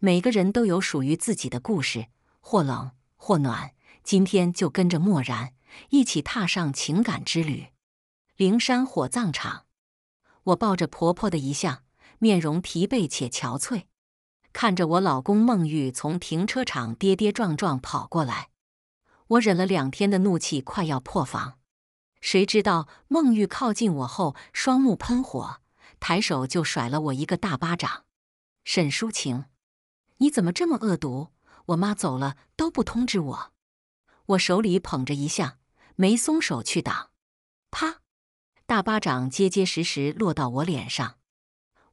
每个人都有属于自己的故事，或冷或暖。今天就跟着漠然一起踏上情感之旅。灵山火葬场，我抱着婆婆的遗像，面容疲惫且憔悴，看着我老公孟玉从停车场跌跌撞撞跑过来，我忍了两天的怒气快要破防。谁知道孟玉靠近我后，双目喷火，抬手就甩了我一个大巴掌。沈淑晴。你怎么这么恶毒？我妈走了都不通知我，我手里捧着一项，没松手去挡，啪，大巴掌结结实实落到我脸上，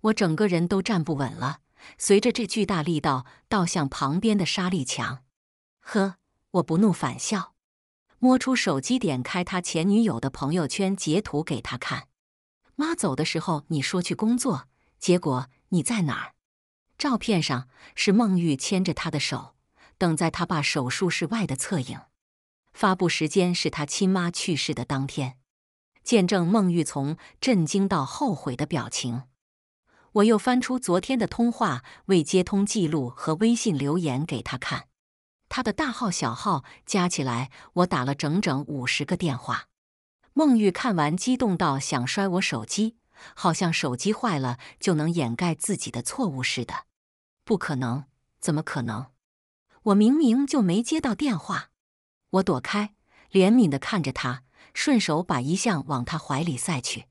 我整个人都站不稳了，随着这巨大力道倒向旁边的沙砾墙。呵，我不怒反笑，摸出手机点开他前女友的朋友圈截图给他看。妈走的时候你说去工作，结果你在哪儿？照片上是孟玉牵着他的手，等在他爸手术室外的侧影。发布时间是他亲妈去世的当天，见证孟玉从震惊到后悔的表情。我又翻出昨天的通话未接通记录和微信留言给他看，他的大号小号加起来，我打了整整五十个电话。孟玉看完，激动到想摔我手机，好像手机坏了就能掩盖自己的错误似的。不可能！怎么可能？我明明就没接到电话。我躲开，怜悯的看着他，顺手把遗像往他怀里塞去。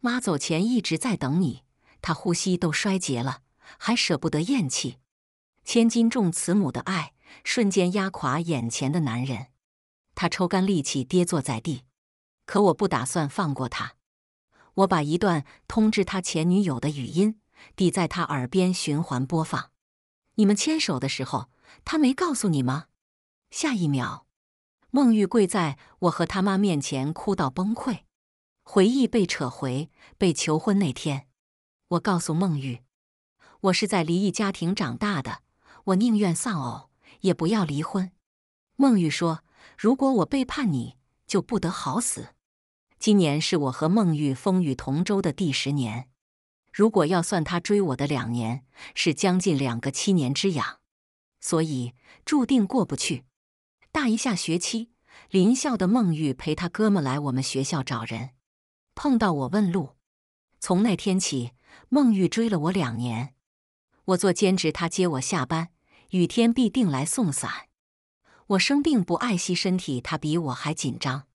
妈走前一直在等你，他呼吸都衰竭了，还舍不得咽气。千斤重慈母的爱，瞬间压垮眼前的男人。他抽干力气跌坐在地。可我不打算放过他。我把一段通知他前女友的语音。抵在他耳边循环播放。你们牵手的时候，他没告诉你吗？下一秒，孟玉跪在我和他妈面前哭到崩溃。回忆被扯回，被求婚那天，我告诉孟玉，我是在离异家庭长大的，我宁愿丧偶也不要离婚。孟玉说：“如果我背叛你，就不得好死。”今年是我和孟玉风雨同舟的第十年。如果要算他追我的两年，是将近两个七年之痒，所以注定过不去。大一下学期，林校的孟玉陪他哥们来我们学校找人，碰到我问路。从那天起，孟玉追了我两年。我做兼职，他接我下班；雨天必定来送伞。我生病不爱惜身体，他比我还紧张。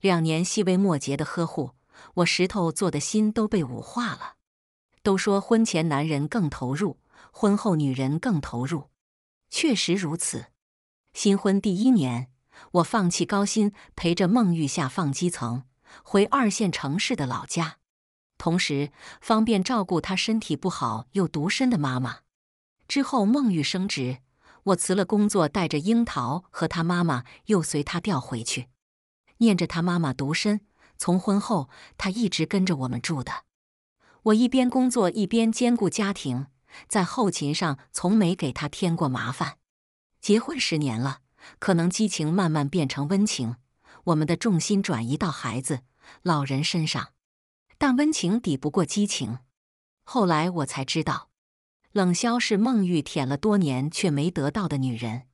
两年细微末节的呵护，我石头做的心都被捂化了。都说婚前男人更投入，婚后女人更投入，确实如此。新婚第一年，我放弃高薪，陪着孟玉下放基层，回二线城市的老家，同时方便照顾她身体不好又独身的妈妈。之后孟玉升职，我辞了工作，带着樱桃和她妈妈又随她调回去，念着她妈妈独身，从婚后她一直跟着我们住的。我一边工作一边兼顾家庭，在后勤上从没给他添过麻烦。结婚十年了，可能激情慢慢变成温情，我们的重心转移到孩子、老人身上，但温情抵不过激情。后来我才知道，冷潇是孟玉舔了多年却没得到的女人，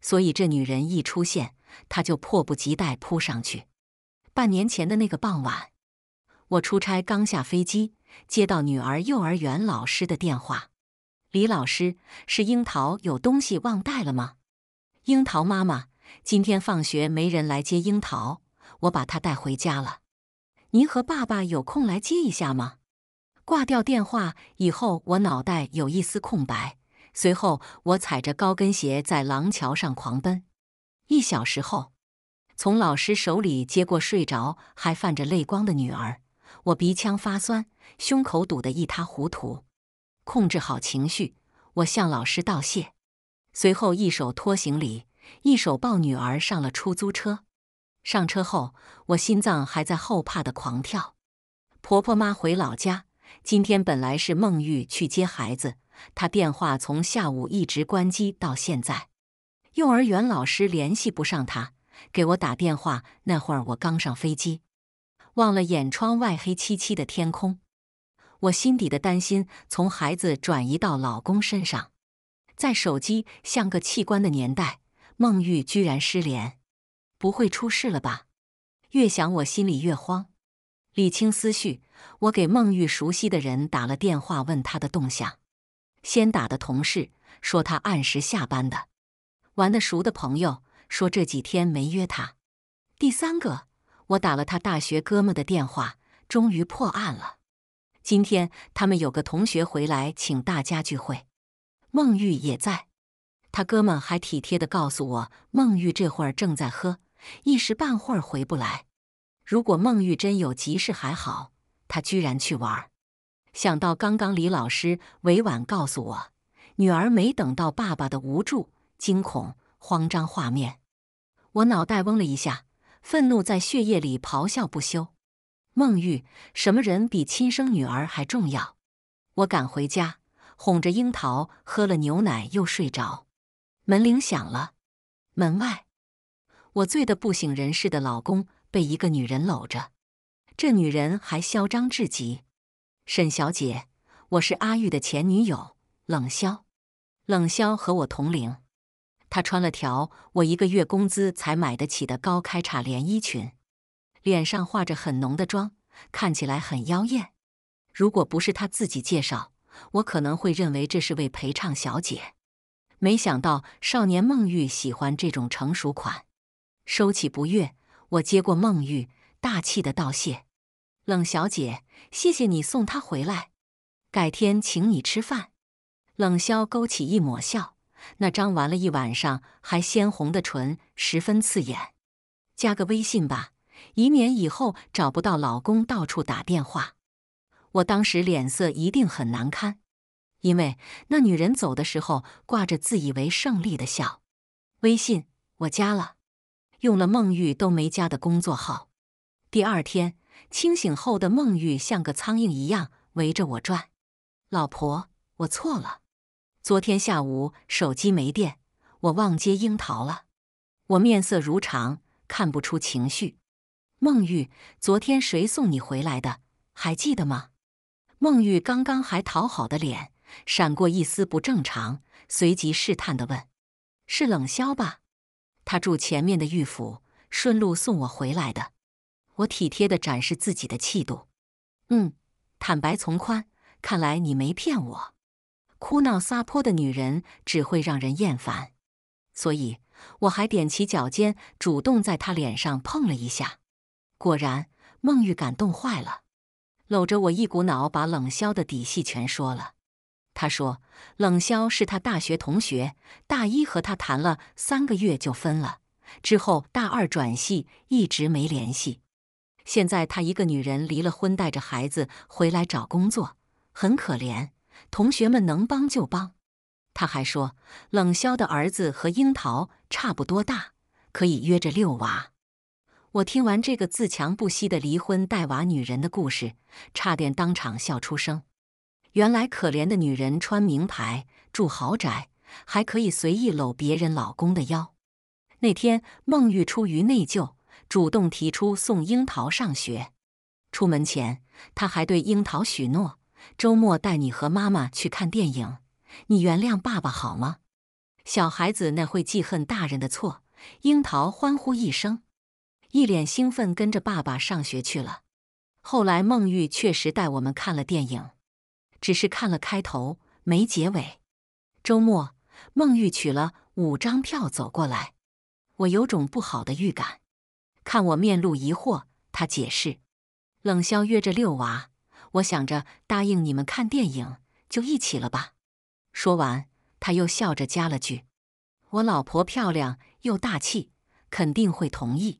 所以这女人一出现，他就迫不及待扑上去。半年前的那个傍晚，我出差刚下飞机。接到女儿幼儿园老师的电话，李老师是樱桃有东西忘带了吗？樱桃妈妈，今天放学没人来接樱桃，我把她带回家了。您和爸爸有空来接一下吗？挂掉电话以后，我脑袋有一丝空白。随后，我踩着高跟鞋在廊桥上狂奔。一小时后，从老师手里接过睡着还泛着泪光的女儿，我鼻腔发酸。胸口堵得一塌糊涂，控制好情绪，我向老师道谢，随后一手拖行李，一手抱女儿上了出租车。上车后，我心脏还在后怕的狂跳。婆婆妈回老家，今天本来是梦玉去接孩子，她电话从下午一直关机到现在，幼儿园老师联系不上她，给我打电话那会儿，我刚上飞机，忘了眼窗外黑漆漆的天空。我心底的担心从孩子转移到老公身上，在手机像个器官的年代，孟玉居然失联，不会出事了吧？越想我心里越慌。理清思绪，我给孟玉熟悉的人打了电话，问他的动向。先打的同事说他按时下班的，玩的熟的朋友说这几天没约他。第三个，我打了他大学哥们的电话，终于破案了。今天他们有个同学回来，请大家聚会。孟玉也在，他哥们还体贴的告诉我，孟玉这会儿正在喝，一时半会儿回不来。如果孟玉真有急事还好，他居然去玩儿。想到刚刚李老师委婉告诉我，女儿没等到爸爸的无助、惊恐、慌张画面，我脑袋嗡了一下，愤怒在血液里咆哮不休。孟玉，什么人比亲生女儿还重要？我赶回家，哄着樱桃喝了牛奶又睡着。门铃响了，门外，我醉得不省人事的老公被一个女人搂着，这女人还嚣张至极。沈小姐，我是阿玉的前女友冷潇，冷潇和我同龄，她穿了条我一个月工资才买得起的高开叉连衣裙。脸上画着很浓的妆，看起来很妖艳。如果不是她自己介绍，我可能会认为这是位陪唱小姐。没想到少年孟玉喜欢这种成熟款。收起不悦，我接过孟玉，大气的道谢：“冷小姐，谢谢你送她回来，改天请你吃饭。”冷潇勾起一抹笑，那张玩了一晚上还鲜红的唇十分刺眼。加个微信吧。以免以后找不到老公到处打电话，我当时脸色一定很难堪，因为那女人走的时候挂着自以为胜利的笑。微信我加了，用了孟玉都没加的工作号。第二天清醒后的孟玉像个苍蝇一样围着我转。老婆，我错了。昨天下午手机没电，我忘接樱桃了。我面色如常，看不出情绪。孟玉，昨天谁送你回来的？还记得吗？孟玉刚刚还讨好的脸闪过一丝不正常，随即试探的问：“是冷萧吧？他住前面的玉府，顺路送我回来的。”我体贴的展示自己的气度。“嗯，坦白从宽，看来你没骗我。”哭闹撒泼的女人只会让人厌烦，所以我还踮起脚尖，主动在她脸上碰了一下。果然，孟玉感动坏了，搂着我，一股脑把冷潇的底细全说了。他说：“冷潇是他大学同学，大一和他谈了三个月就分了，之后大二转系一直没联系。现在他一个女人离了婚，带着孩子回来找工作，很可怜。同学们能帮就帮。”他还说：“冷潇的儿子和樱桃差不多大，可以约着遛娃。”我听完这个自强不息的离婚带娃女人的故事，差点当场笑出声。原来可怜的女人穿名牌、住豪宅，还可以随意搂别人老公的腰。那天，孟玉出于内疚，主动提出送樱桃上学。出门前，他还对樱桃许诺：周末带你和妈妈去看电影。你原谅爸爸好吗？小孩子那会记恨大人的错。樱桃欢呼一声。一脸兴奋，跟着爸爸上学去了。后来孟玉确实带我们看了电影，只是看了开头，没结尾。周末，孟玉取了五张票走过来，我有种不好的预感。看我面露疑惑，他解释：“冷潇约着六娃，我想着答应你们看电影，就一起了吧。”说完，他又笑着加了句：“我老婆漂亮又大气，肯定会同意。”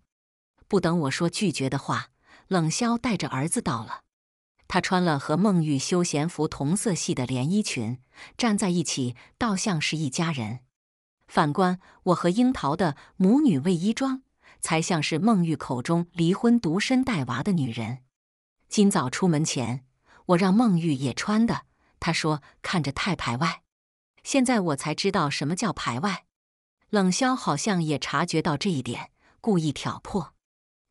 不等我说拒绝的话，冷潇带着儿子到了。他穿了和孟玉休闲服同色系的连衣裙，站在一起倒像是一家人。反观我和樱桃的母女卫衣装，才像是孟玉口中离婚独身带娃的女人。今早出门前，我让孟玉也穿的，她说看着太排外。现在我才知道什么叫排外。冷潇好像也察觉到这一点，故意挑破。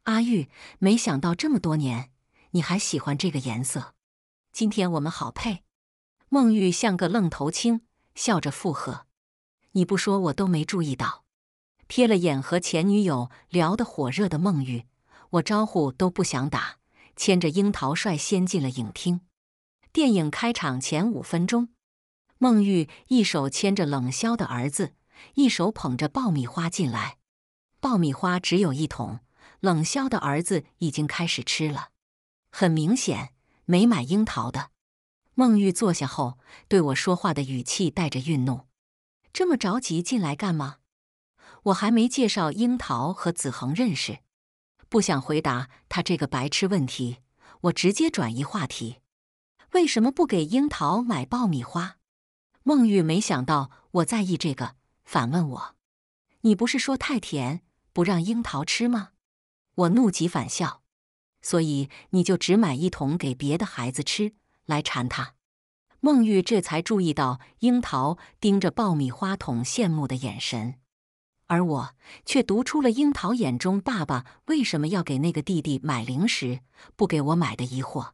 阿玉，没想到这么多年，你还喜欢这个颜色。今天我们好配。孟玉像个愣头青，笑着附和。你不说我都没注意到。瞥了眼和前女友聊得火热的孟玉，我招呼都不想打，牵着樱桃帅先进了影厅。电影开场前五分钟，孟玉一手牵着冷潇的儿子，一手捧着爆米花进来。爆米花只有一桶。冷潇的儿子已经开始吃了，很明显没买樱桃的。孟玉坐下后对我说话的语气带着愠怒：“这么着急进来干嘛？我还没介绍樱桃和子恒认识。”不想回答他这个白痴问题，我直接转移话题：“为什么不给樱桃买爆米花？”孟玉没想到我在意这个，反问我：“你不是说太甜不让樱桃吃吗？”我怒极反笑，所以你就只买一桶给别的孩子吃，来馋他。孟玉这才注意到樱桃盯着爆米花桶羡慕的眼神，而我却读出了樱桃眼中爸爸为什么要给那个弟弟买零食，不给我买的疑惑。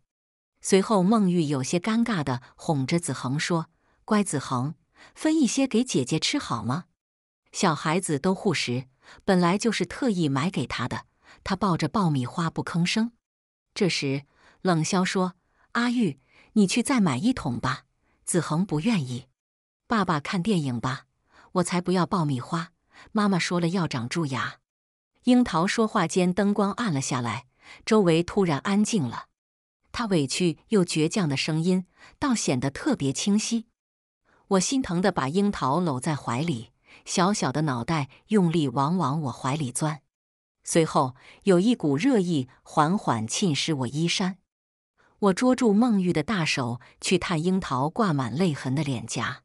随后，孟玉有些尴尬的哄着子恒说：“乖子恒，分一些给姐姐吃好吗？小孩子都护食，本来就是特意买给他的。”他抱着爆米花不吭声，这时冷潇说：“阿玉，你去再买一桶吧。”子恒不愿意，“爸爸看电影吧，我才不要爆米花。”妈妈说了要长蛀牙。樱桃说话间，灯光暗了下来，周围突然安静了。他委屈又倔强的声音倒显得特别清晰。我心疼的把樱桃搂在怀里，小小的脑袋用力往往我怀里钻。随后有一股热意缓缓浸湿我衣衫，我捉住孟玉的大手去探樱桃挂满泪痕的脸颊，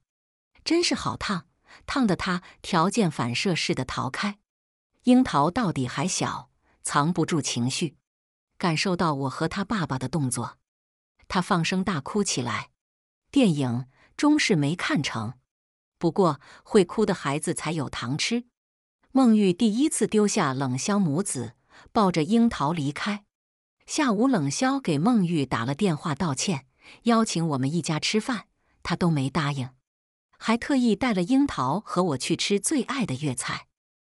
真是好烫，烫得他条件反射似的逃开。樱桃到底还小，藏不住情绪，感受到我和他爸爸的动作，他放声大哭起来。电影终是没看成，不过会哭的孩子才有糖吃。孟玉第一次丢下冷潇母子，抱着樱桃离开。下午，冷潇给孟玉打了电话道歉，邀请我们一家吃饭，他都没答应，还特意带了樱桃和我去吃最爱的粤菜。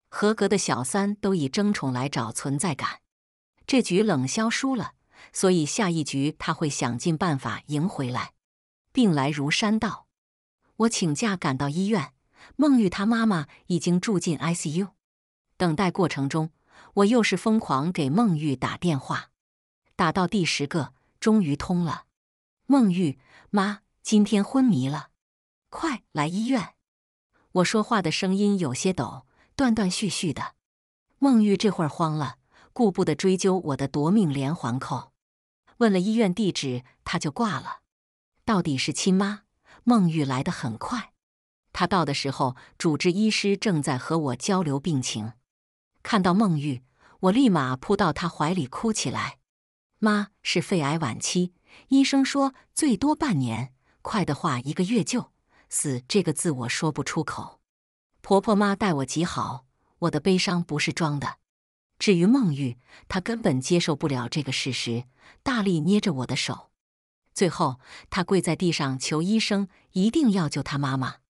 合格的小三都以争宠来找存在感，这局冷潇输了，所以下一局他会想尽办法赢回来。病来如山倒，我请假赶到医院。孟玉，他妈妈已经住进 ICU。等待过程中，我又是疯狂给孟玉打电话，打到第十个，终于通了。孟玉，妈，今天昏迷了，快来医院！我说话的声音有些抖，断断续续的。孟玉这会儿慌了，顾不得追究我的夺命连环扣，问了医院地址，他就挂了。到底是亲妈，孟玉来的很快。他到的时候，主治医师正在和我交流病情。看到孟玉，我立马扑到他怀里哭起来。妈是肺癌晚期，医生说最多半年，快的话一个月就死。这个字我说不出口。婆婆妈待我极好，我的悲伤不是装的。至于孟玉，她根本接受不了这个事实，大力捏着我的手。最后，她跪在地上求医生一定要救她妈妈。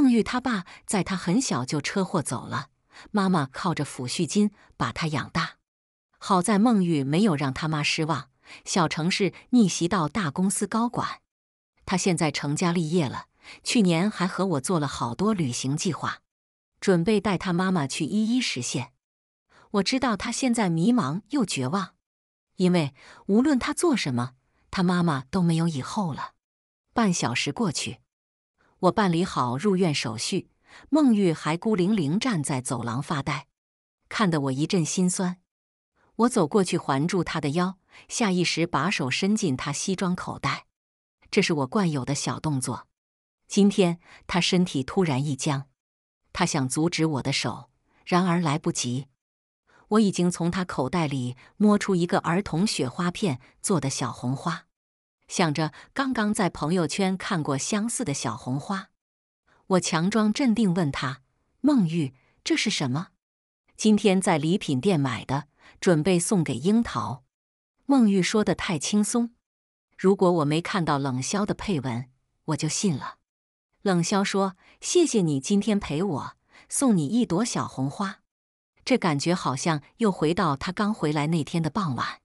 孟玉他爸在他很小就车祸走了，妈妈靠着抚恤金把他养大。好在孟玉没有让他妈失望，小城市逆袭到大公司高管。他现在成家立业了，去年还和我做了好多旅行计划，准备带他妈妈去一一实现。我知道他现在迷茫又绝望，因为无论他做什么，他妈妈都没有以后了。半小时过去。我办理好入院手续，孟玉还孤零零站在走廊发呆，看得我一阵心酸。我走过去环住他的腰，下意识把手伸进他西装口袋，这是我惯有的小动作。今天他身体突然一僵，他想阻止我的手，然而来不及，我已经从他口袋里摸出一个儿童雪花片做的小红花。想着刚刚在朋友圈看过相似的小红花，我强装镇定问他：“孟玉，这是什么？今天在礼品店买的，准备送给樱桃。”孟玉说的太轻松，如果我没看到冷潇的配文，我就信了。冷潇说：“谢谢你今天陪我，送你一朵小红花。”这感觉好像又回到他刚回来那天的傍晚。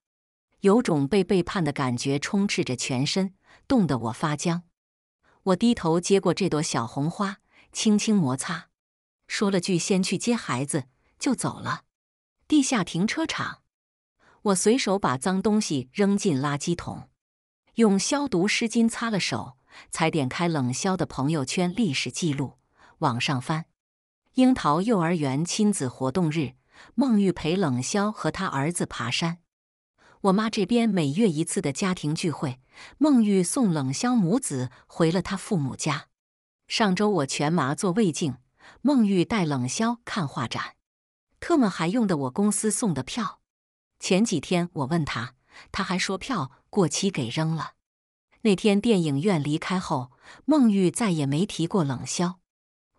有种被背叛的感觉充斥着全身，冻得我发僵。我低头接过这朵小红花，轻轻摩擦，说了句“先去接孩子”，就走了。地下停车场，我随手把脏东西扔进垃圾桶，用消毒湿巾擦了手，才点开冷肖的朋友圈历史记录，往上翻。樱桃幼儿园亲子活动日，孟玉陪冷肖和他儿子爬山。我妈这边每月一次的家庭聚会，孟玉送冷潇母子回了他父母家。上周我全麻做胃镜，孟玉带冷潇看画展，特么还用的我公司送的票。前几天我问他，他还说票过期给扔了。那天电影院离开后，孟玉再也没提过冷潇，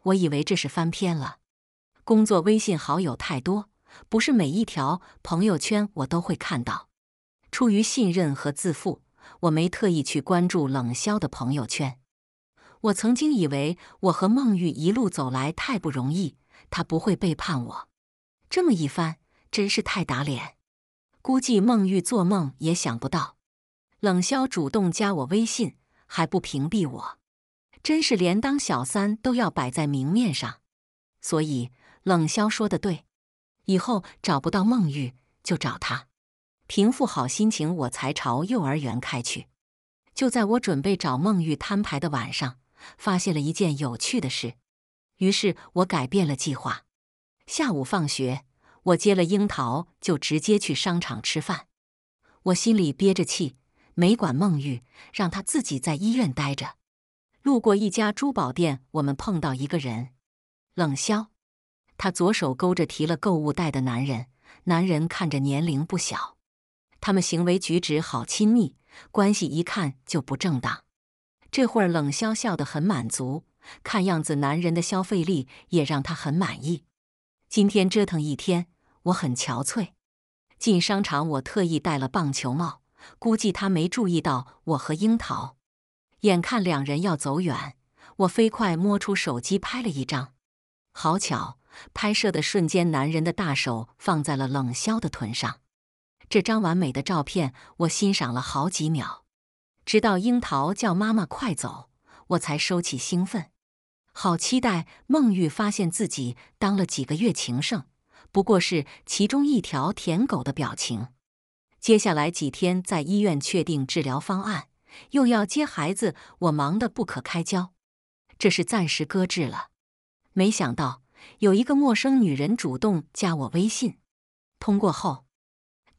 我以为这是翻篇了。工作微信好友太多，不是每一条朋友圈我都会看到。出于信任和自负，我没特意去关注冷潇的朋友圈。我曾经以为我和孟玉一路走来太不容易，他不会背叛我。这么一翻，真是太打脸。估计孟玉做梦也想不到，冷潇主动加我微信还不屏蔽我，真是连当小三都要摆在明面上。所以冷潇说的对，以后找不到孟玉就找他。平复好心情，我才朝幼儿园开去。就在我准备找孟玉摊牌的晚上，发现了一件有趣的事，于是我改变了计划。下午放学，我接了樱桃，就直接去商场吃饭。我心里憋着气，没管孟玉，让她自己在医院待着。路过一家珠宝店，我们碰到一个人，冷肖。他左手勾着提了购物袋的男人，男人看着年龄不小。他们行为举止好亲密，关系一看就不正当。这会儿冷潇笑得很满足，看样子男人的消费力也让他很满意。今天折腾一天，我很憔悴。进商场我特意戴了棒球帽，估计他没注意到我和樱桃。眼看两人要走远，我飞快摸出手机拍了一张。好巧，拍摄的瞬间，男人的大手放在了冷潇的臀上。这张完美的照片，我欣赏了好几秒，直到樱桃叫妈妈快走，我才收起兴奋。好期待孟玉发现自己当了几个月情圣，不过是其中一条舔狗的表情。接下来几天在医院确定治疗方案，又要接孩子，我忙得不可开交。这是暂时搁置了。没想到有一个陌生女人主动加我微信，通过后。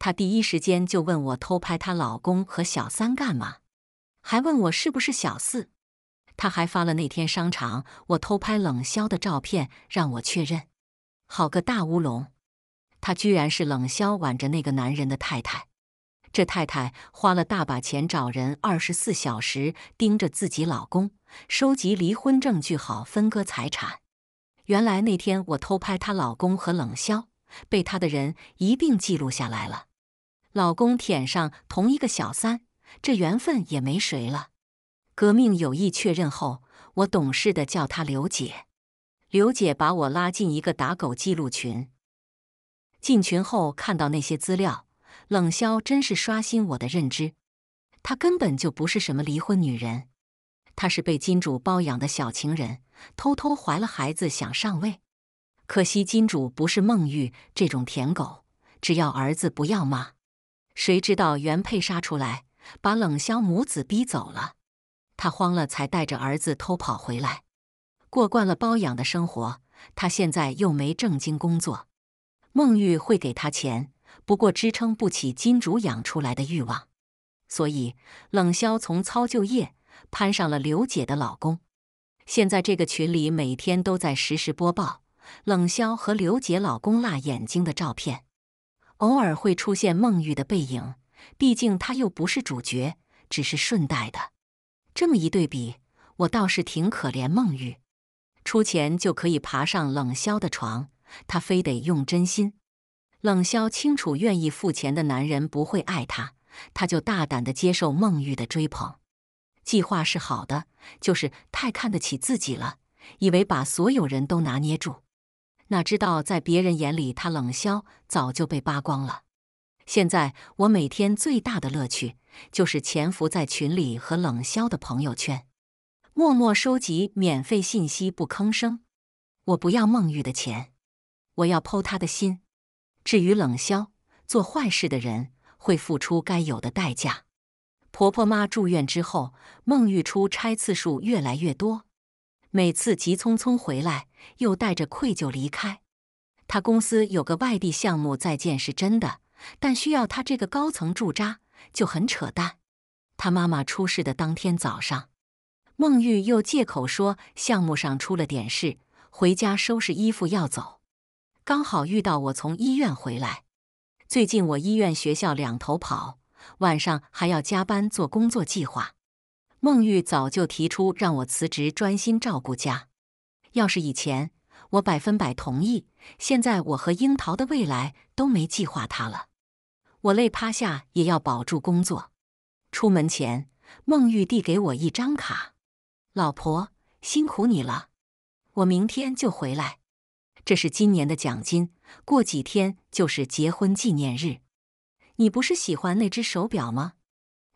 她第一时间就问我偷拍她老公和小三干嘛，还问我是不是小四。她还发了那天商场我偷拍冷潇的照片让我确认。好个大乌龙，她居然是冷潇挽着那个男人的太太。这太太花了大把钱找人二十四小时盯着自己老公，收集离婚证据好分割财产。原来那天我偷拍她老公和冷潇，被她的人一并记录下来了。老公舔上同一个小三，这缘分也没谁了。革命友谊确认后，我懂事的叫她刘姐。刘姐把我拉进一个打狗记录群，进群后看到那些资料，冷潇真是刷新我的认知。她根本就不是什么离婚女人，她是被金主包养的小情人，偷偷怀了孩子想上位。可惜金主不是孟玉这种舔狗，只要儿子不要妈。谁知道原配杀出来，把冷潇母子逼走了，他慌了，才带着儿子偷跑回来。过惯了包养的生活，他现在又没正经工作。孟玉会给他钱，不过支撑不起金主养出来的欲望，所以冷潇从操就业攀上了刘姐的老公。现在这个群里每天都在实时播报冷潇和刘姐老公辣眼睛的照片。偶尔会出现孟玉的背影，毕竟他又不是主角，只是顺带的。这么一对比，我倒是挺可怜孟玉，出钱就可以爬上冷潇的床，他非得用真心。冷潇清楚，愿意付钱的男人不会爱他，他就大胆的接受孟玉的追捧。计划是好的，就是太看得起自己了，以为把所有人都拿捏住。哪知道，在别人眼里，他冷笑早就被扒光了。现在，我每天最大的乐趣就是潜伏在群里和冷枭的朋友圈，默默收集免费信息，不吭声。我不要孟玉的钱，我要剖他的心。至于冷枭，做坏事的人会付出该有的代价。婆婆妈住院之后，孟玉出差次数越来越多，每次急匆匆回来。又带着愧疚离开。他公司有个外地项目在建是真的，但需要他这个高层驻扎就很扯淡。他妈妈出事的当天早上，孟玉又借口说项目上出了点事，回家收拾衣服要走。刚好遇到我从医院回来。最近我医院学校两头跑，晚上还要加班做工作计划。孟玉早就提出让我辞职，专心照顾家。要是以前，我百分百同意。现在我和樱桃的未来都没计划它了，我累趴下也要保住工作。出门前，孟玉递给我一张卡：“老婆，辛苦你了，我明天就回来。这是今年的奖金，过几天就是结婚纪念日。你不是喜欢那只手表吗？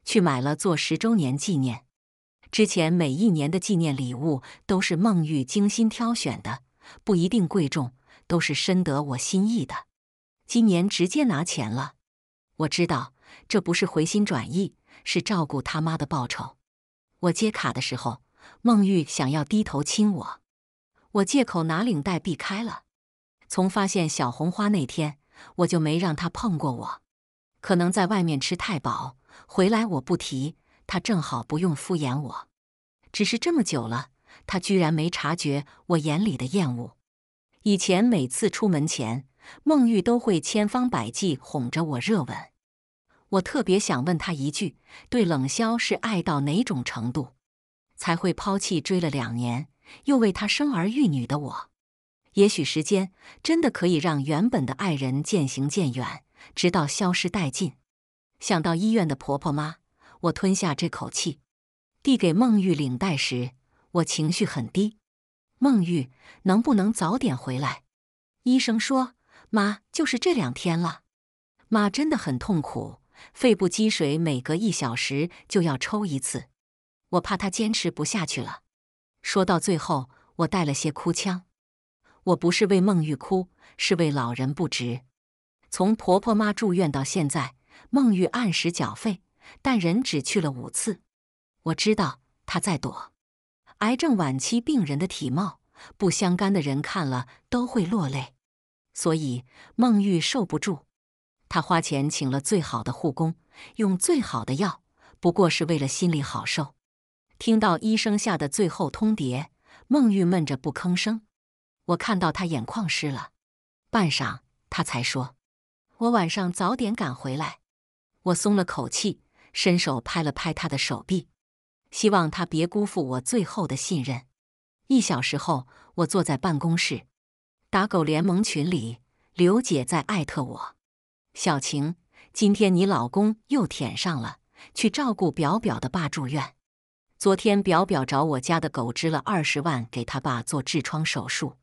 去买了做十周年纪念。”之前每一年的纪念礼物都是孟玉精心挑选的，不一定贵重，都是深得我心意的。今年直接拿钱了，我知道这不是回心转意，是照顾他妈的报酬。我接卡的时候，孟玉想要低头亲我，我借口拿领带避开了。从发现小红花那天，我就没让他碰过我。可能在外面吃太饱，回来我不提。他正好不用敷衍我，只是这么久了，他居然没察觉我眼里的厌恶。以前每次出门前，孟玉都会千方百计哄着我热吻。我特别想问他一句：对冷萧是爱到哪种程度，才会抛弃追了两年又为他生儿育女的我？也许时间真的可以让原本的爱人渐行渐远，直到消失殆尽。想到医院的婆婆妈。我吞下这口气，递给孟玉领带时，我情绪很低。孟玉，能不能早点回来？医生说，妈就是这两天了。妈真的很痛苦，肺部积水，每隔一小时就要抽一次。我怕她坚持不下去了。说到最后，我带了些哭腔。我不是为孟玉哭，是为老人不值。从婆婆妈住院到现在，孟玉按时缴费。但人只去了五次，我知道他在躲。癌症晚期病人的体貌，不相干的人看了都会落泪，所以孟玉受不住。他花钱请了最好的护工，用最好的药，不过是为了心里好受。听到医生下的最后通牒，孟玉闷着不吭声。我看到他眼眶湿了，半晌他才说：“我晚上早点赶回来。”我松了口气。伸手拍了拍他的手臂，希望他别辜负我最后的信任。一小时后，我坐在办公室，打狗联盟群里，刘姐在艾特我：“小晴，今天你老公又舔上了，去照顾表表的爸住院。昨天表表找我家的狗支了二十万给他爸做痔疮手术，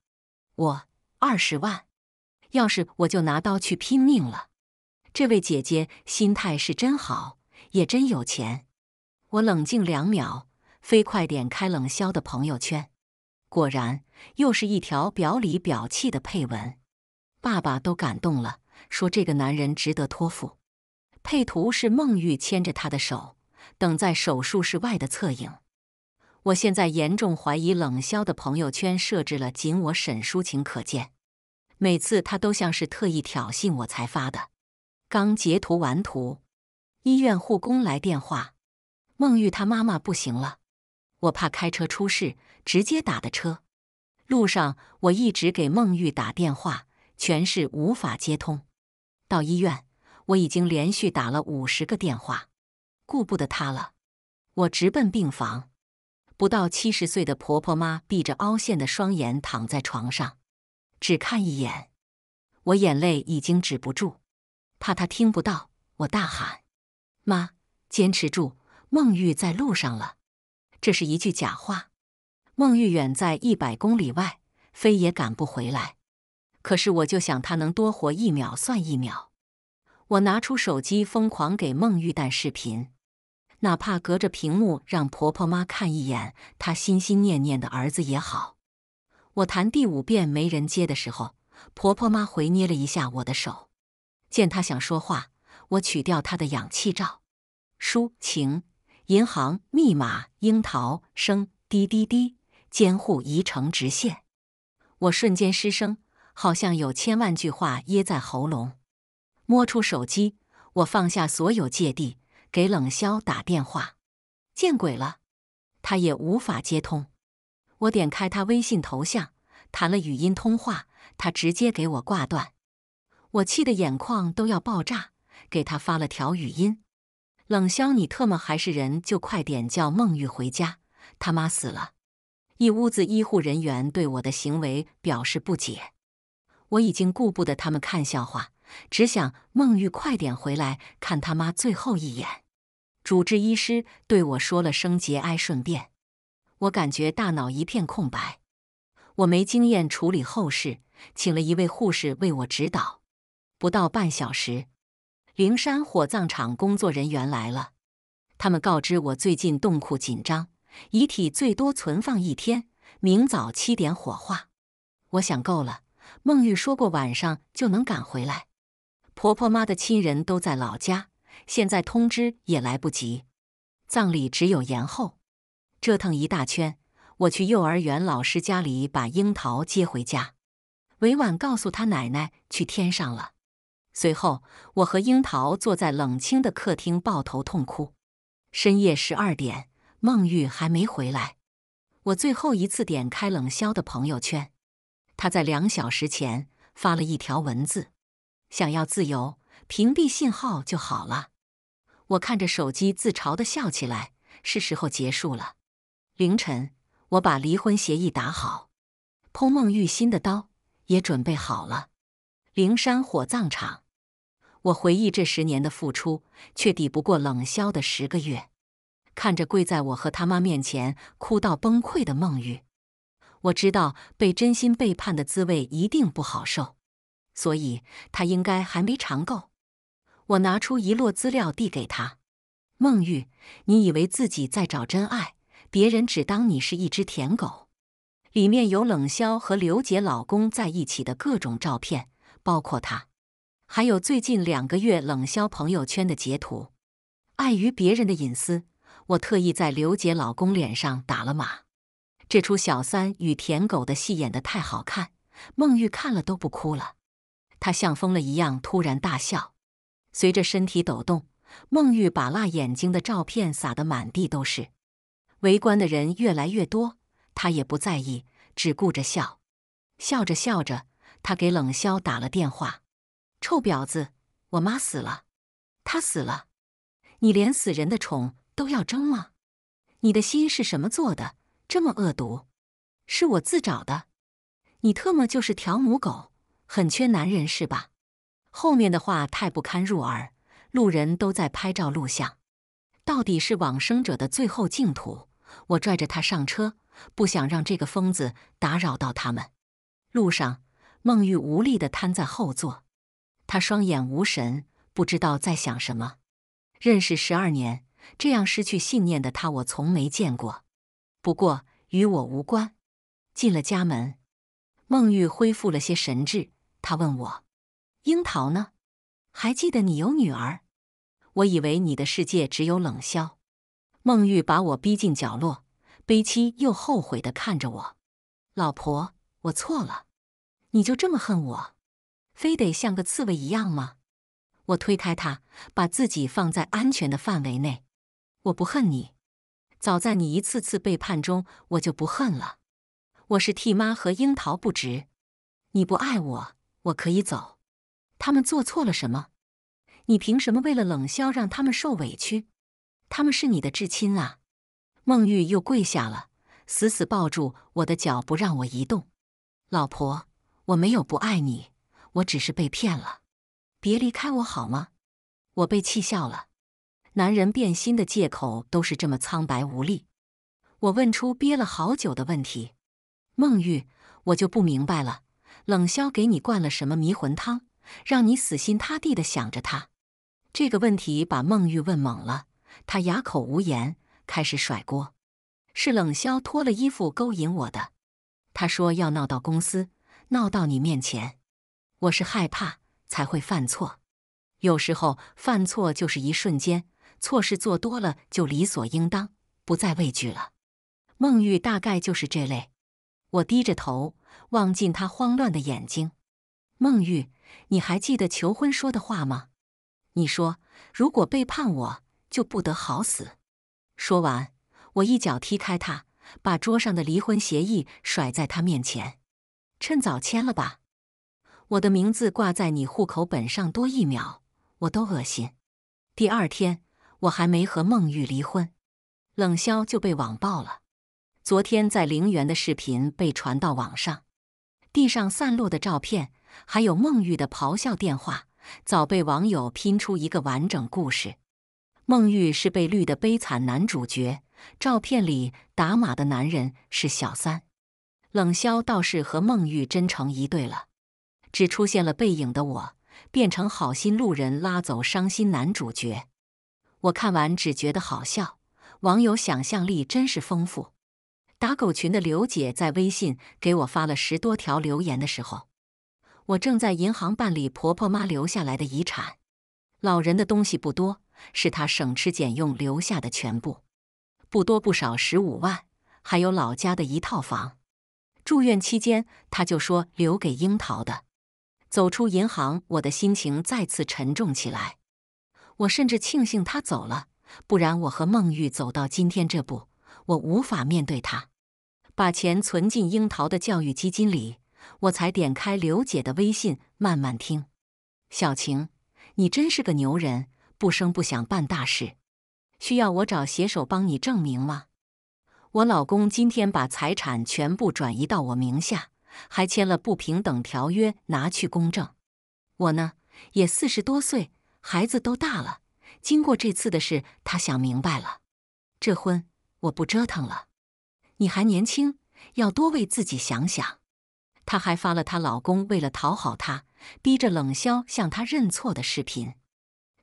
我二十万，要是我就拿刀去拼命了。这位姐姐心态是真好。”也真有钱！我冷静两秒，飞快点开冷潇的朋友圈，果然又是一条表里表气的配文。爸爸都感动了，说这个男人值得托付。配图是孟玉牵着他的手，等在手术室外的侧影。我现在严重怀疑冷潇的朋友圈设置了仅我沈淑晴可见，每次他都像是特意挑衅我才发的。刚截图完图。医院护工来电话，孟玉她妈妈不行了，我怕开车出事，直接打的车。路上我一直给孟玉打电话，全是无法接通。到医院，我已经连续打了五十个电话，顾不得她了，我直奔病房。不到七十岁的婆婆妈闭着凹陷的双眼躺在床上，只看一眼，我眼泪已经止不住，怕她听不到，我大喊。妈，坚持住！孟玉在路上了，这是一句假话。孟玉远在一百公里外，飞也赶不回来。可是我就想，他能多活一秒算一秒。我拿出手机，疯狂给孟玉蛋视频，哪怕隔着屏幕让婆婆妈看一眼她心心念念的儿子也好。我弹第五遍没人接的时候，婆婆妈回捏了一下我的手，见她想说话。我取掉他的氧气罩，抒情银行密码樱桃声滴滴滴，监护仪成直线。我瞬间失声，好像有千万句话噎在喉咙。摸出手机，我放下所有芥蒂，给冷潇打电话。见鬼了，他也无法接通。我点开他微信头像，谈了语音通话，他直接给我挂断。我气得眼眶都要爆炸。给他发了条语音：“冷肖，你特么还是人，就快点叫孟玉回家！他妈死了，一屋子医护人员对我的行为表示不解。我已经顾不得他们看笑话，只想孟玉快点回来，看他妈最后一眼。”主治医师对我说了声“节哀顺变”，我感觉大脑一片空白。我没经验处理后事，请了一位护士为我指导。不到半小时。灵山火葬场工作人员来了，他们告知我最近冻库紧张，遗体最多存放一天，明早七点火化。我想够了，孟玉说过晚上就能赶回来。婆婆妈的亲人都在老家，现在通知也来不及，葬礼只有延后。折腾一大圈，我去幼儿园老师家里把樱桃接回家，委婉告诉他奶奶去天上了。随后，我和樱桃坐在冷清的客厅抱头痛哭。深夜十二点，孟玉还没回来。我最后一次点开冷潇的朋友圈，他在两小时前发了一条文字：“想要自由，屏蔽信号就好了。”我看着手机，自嘲的笑起来：“是时候结束了。”凌晨，我把离婚协议打好，剖孟玉心的刀也准备好了。灵山火葬场。我回忆这十年的付出，却抵不过冷萧的十个月。看着跪在我和他妈面前哭到崩溃的孟玉，我知道被真心背叛的滋味一定不好受，所以他应该还没尝够。我拿出一摞资料递给他：“孟玉，你以为自己在找真爱，别人只当你是一只舔狗。里面有冷萧和刘姐老公在一起的各种照片，包括他。”还有最近两个月冷潇朋友圈的截图，碍于别人的隐私，我特意在刘姐老公脸上打了码。这出小三与舔狗的戏演得太好看，孟玉看了都不哭了。她像疯了一样突然大笑，随着身体抖动，孟玉把辣眼睛的照片撒得满地都是。围观的人越来越多，她也不在意，只顾着笑。笑着笑着，她给冷潇打了电话。臭婊子，我妈死了，她死了，你连死人的宠都要争吗？你的心是什么做的？这么恶毒，是我自找的。你特么就是条母狗，很缺男人是吧？后面的话太不堪入耳，路人都在拍照录像。到底是往生者的最后净土，我拽着他上车，不想让这个疯子打扰到他们。路上，孟玉无力地瘫在后座。他双眼无神，不知道在想什么。认识十二年，这样失去信念的他，我从没见过。不过与我无关。进了家门，孟玉恢复了些神智。他问我：“樱桃呢？还记得你有女儿？”我以为你的世界只有冷笑。孟玉把我逼进角落，悲戚又后悔地看着我：“老婆，我错了。你就这么恨我？”非得像个刺猬一样吗？我推开他，把自己放在安全的范围内。我不恨你，早在你一次次背叛中，我就不恨了。我是替妈和樱桃不值。你不爱我，我可以走。他们做错了什么？你凭什么为了冷萧让他们受委屈？他们是你的至亲啊！孟玉又跪下了，死死抱住我的脚，不让我移动。老婆，我没有不爱你。我只是被骗了，别离开我好吗？我被气笑了。男人变心的借口都是这么苍白无力。我问出憋了好久的问题：“孟玉，我就不明白了，冷潇给你灌了什么迷魂汤，让你死心塌地的想着他？”这个问题把孟玉问懵了，他哑口无言，开始甩锅：“是冷潇脱了衣服勾引我的，他说要闹到公司，闹到你面前。”我是害怕才会犯错，有时候犯错就是一瞬间，错事做多了就理所应当，不再畏惧了。孟玉大概就是这类。我低着头望进他慌乱的眼睛。孟玉，你还记得求婚说的话吗？你说如果背叛我就不得好死。说完，我一脚踢开他，把桌上的离婚协议甩在他面前，趁早签了吧。我的名字挂在你户口本上多一秒，我都恶心。第二天，我还没和孟玉离婚，冷潇就被网爆了。昨天在陵园的视频被传到网上，地上散落的照片，还有孟玉的咆哮电话，早被网友拼出一个完整故事。孟玉是被绿的悲惨男主角，照片里打马的男人是小三，冷潇倒是和孟玉真成一对了。只出现了背影的我，变成好心路人拉走伤心男主角。我看完只觉得好笑，网友想象力真是丰富。打狗群的刘姐在微信给我发了十多条留言的时候，我正在银行办理婆婆妈留下来的遗产。老人的东西不多，是他省吃俭用留下的全部，不多不少十五万，还有老家的一套房。住院期间，他就说留给樱桃的。走出银行，我的心情再次沉重起来。我甚至庆幸他走了，不然我和孟玉走到今天这步，我无法面对他。把钱存进樱桃的教育基金里，我才点开刘姐的微信，慢慢听。小晴，你真是个牛人，不声不响办大事。需要我找写手帮你证明吗？我老公今天把财产全部转移到我名下。还签了不平等条约，拿去公证。我呢，也四十多岁，孩子都大了。经过这次的事，他想明白了，这婚我不折腾了。你还年轻，要多为自己想想。她还发了她老公为了讨好她，逼着冷潇向她认错的视频。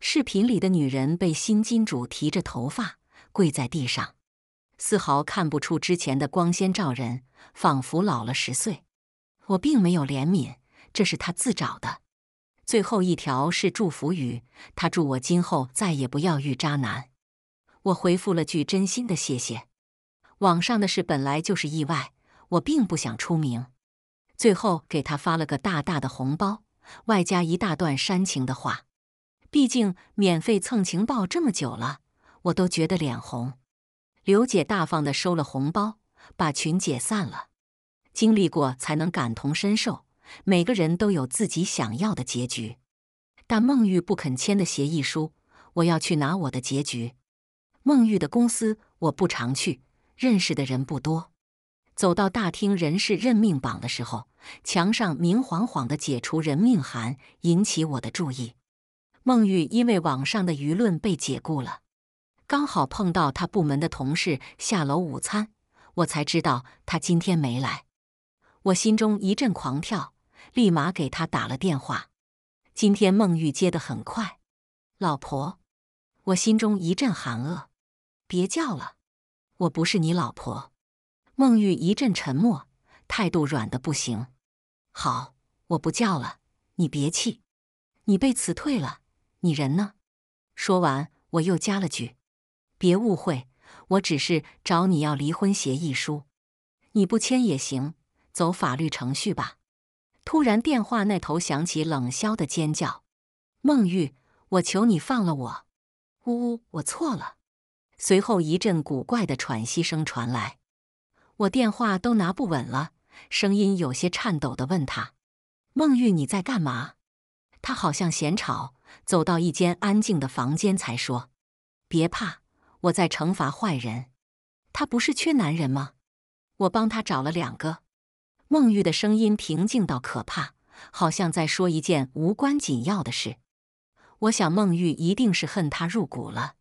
视频里的女人被新金主提着头发跪在地上，丝毫看不出之前的光鲜照人，仿佛老了十岁。我并没有怜悯，这是他自找的。最后一条是祝福语，他祝我今后再也不要遇渣男。我回复了句真心的谢谢。网上的事本来就是意外，我并不想出名。最后给他发了个大大的红包，外加一大段煽情的话。毕竟免费蹭情报这么久了，我都觉得脸红。刘姐大方的收了红包，把群解散了。经历过才能感同身受。每个人都有自己想要的结局，但孟玉不肯签的协议书，我要去拿我的结局。孟玉的公司我不常去，认识的人不多。走到大厅人事任命榜的时候，墙上明晃晃的解除人命函引起我的注意。孟玉因为网上的舆论被解雇了，刚好碰到他部门的同事下楼午餐，我才知道他今天没来。我心中一阵狂跳，立马给他打了电话。今天孟玉接得很快，老婆，我心中一阵寒恶，别叫了，我不是你老婆。孟玉一阵沉默，态度软的不行。好，我不叫了，你别气，你被辞退了，你人呢？说完，我又加了句：别误会，我只是找你要离婚协议书，你不签也行。走法律程序吧。突然，电话那头响起冷枭的尖叫：“孟玉，我求你放了我！呜呜，我错了。”随后一阵古怪的喘息声传来，我电话都拿不稳了，声音有些颤抖的问他：“孟玉，你在干嘛？”他好像嫌吵，走到一间安静的房间才说：“别怕，我在惩罚坏人。他不是缺男人吗？我帮他找了两个。”孟玉的声音平静到可怕，好像在说一件无关紧要的事。我想，孟玉一定是恨他入骨了。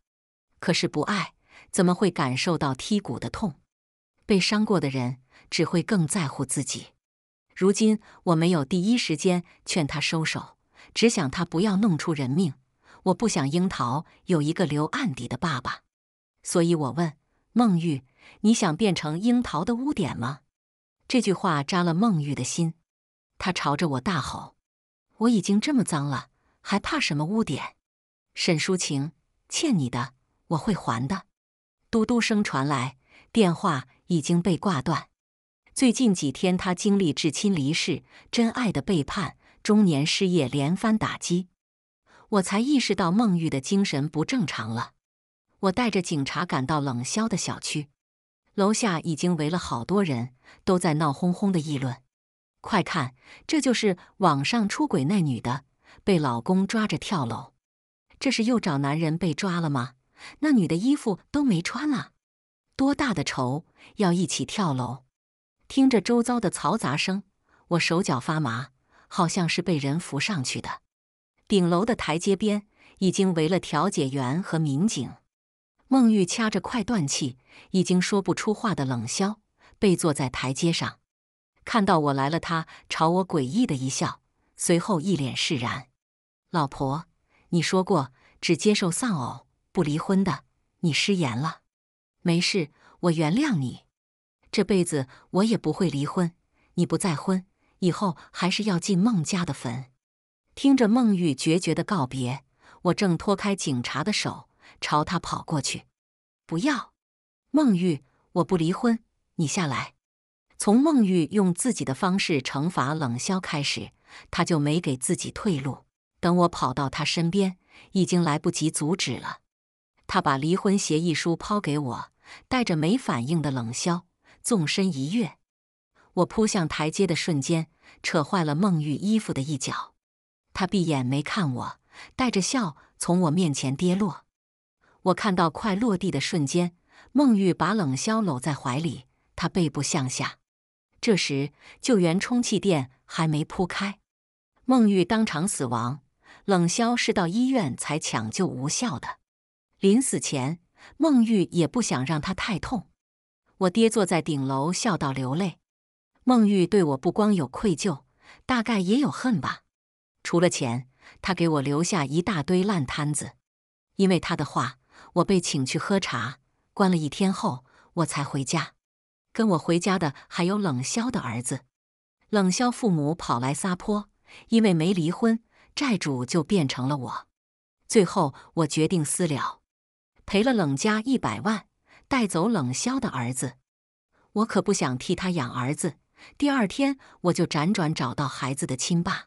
可是不爱怎么会感受到剔骨的痛？被伤过的人只会更在乎自己。如今我没有第一时间劝他收手，只想他不要弄出人命。我不想樱桃有一个留案底的爸爸，所以我问孟玉：“你想变成樱桃的污点吗？”这句话扎了孟玉的心，他朝着我大吼：“我已经这么脏了，还怕什么污点？”沈淑晴欠你的，我会还的。嘟嘟声传来，电话已经被挂断。最近几天，他经历至亲离世、真爱的背叛、中年失业，连番打击，我才意识到孟玉的精神不正常了。我带着警察赶到冷枭的小区。楼下已经围了好多人，都在闹哄哄的议论。快看，这就是网上出轨那女的，被老公抓着跳楼。这是又找男人被抓了吗？那女的衣服都没穿了，多大的仇要一起跳楼？听着周遭的嘈杂声，我手脚发麻，好像是被人扶上去的。顶楼的台阶边已经围了调解员和民警。孟玉掐着快断气、已经说不出话的冷萧，被坐在台阶上。看到我来了，他朝我诡异的一笑，随后一脸释然：“老婆，你说过只接受丧偶，不离婚的，你失言了。没事，我原谅你。这辈子我也不会离婚，你不再婚，以后还是要进孟家的坟。”听着孟玉决绝的告别，我正脱开警察的手。朝他跑过去，不要，孟玉，我不离婚，你下来。从孟玉用自己的方式惩罚冷萧开始，他就没给自己退路。等我跑到他身边，已经来不及阻止了。他把离婚协议书抛给我，带着没反应的冷萧纵身一跃。我扑向台阶的瞬间，扯坏了孟玉衣服的一角。他闭眼没看我，带着笑从我面前跌落。我看到快落地的瞬间，孟玉把冷肖搂在怀里，他背部向下。这时救援充气垫还没铺开，孟玉当场死亡，冷肖是到医院才抢救无效的。临死前，孟玉也不想让他太痛。我爹坐在顶楼笑到流泪。孟玉对我不光有愧疚，大概也有恨吧。除了钱，他给我留下一大堆烂摊子，因为他的话。我被请去喝茶，关了一天后，我才回家。跟我回家的还有冷潇的儿子。冷潇父母跑来撒泼，因为没离婚，债主就变成了我。最后，我决定私了，赔了冷家一百万，带走冷潇的儿子。我可不想替他养儿子。第二天，我就辗转找到孩子的亲爸。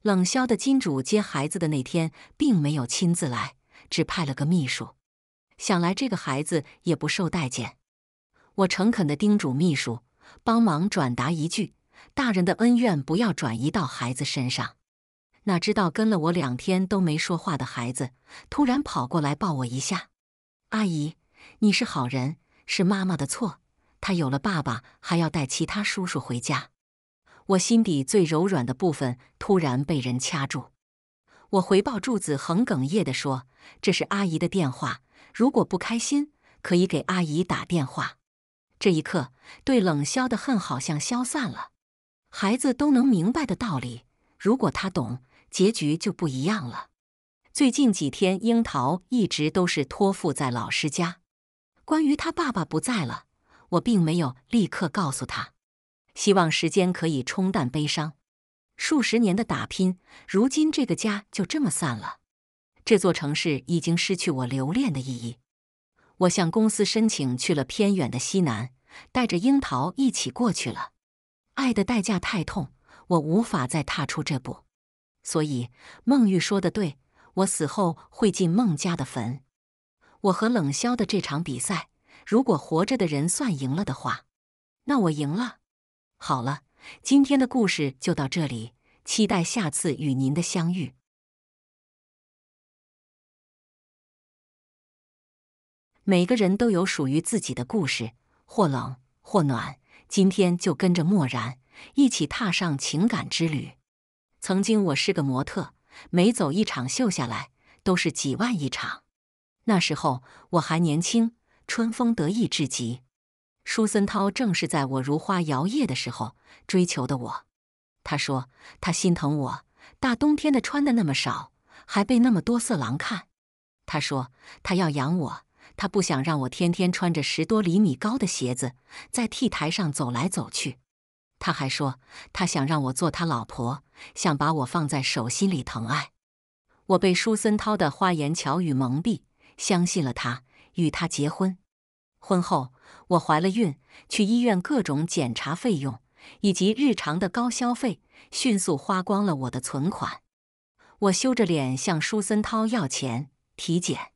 冷潇的金主接孩子的那天，并没有亲自来，只派了个秘书。想来这个孩子也不受待见，我诚恳地叮嘱秘书帮忙转达一句：大人的恩怨不要转移到孩子身上。哪知道跟了我两天都没说话的孩子，突然跑过来抱我一下：“阿姨，你是好人，是妈妈的错。她有了爸爸，还要带其他叔叔回家。”我心底最柔软的部分突然被人掐住，我回抱柱子，横哽咽地说：“这是阿姨的电话。”如果不开心，可以给阿姨打电话。这一刻，对冷枭的恨好像消散了。孩子都能明白的道理，如果他懂，结局就不一样了。最近几天，樱桃一直都是托付在老师家。关于他爸爸不在了，我并没有立刻告诉他。希望时间可以冲淡悲伤。数十年的打拼，如今这个家就这么散了。这座城市已经失去我留恋的意义。我向公司申请去了偏远的西南，带着樱桃一起过去了。爱的代价太痛，我无法再踏出这步。所以孟玉说的对，我死后会进孟家的坟。我和冷萧的这场比赛，如果活着的人算赢了的话，那我赢了。好了，今天的故事就到这里，期待下次与您的相遇。每个人都有属于自己的故事，或冷或暖。今天就跟着默然一起踏上情感之旅。曾经我是个模特，每走一场秀下来都是几万一场。那时候我还年轻，春风得意至极。舒森涛正是在我如花摇曳的时候追求的我。他说他心疼我，大冬天的穿的那么少，还被那么多色狼看。他说他要养我。他不想让我天天穿着十多厘米高的鞋子在 T 台上走来走去。他还说，他想让我做他老婆，想把我放在手心里疼爱。我被舒森涛的花言巧语蒙蔽，相信了他，与他结婚。婚后，我怀了孕，去医院各种检查，费用以及日常的高消费，迅速花光了我的存款。我羞着脸向舒森涛要钱体检。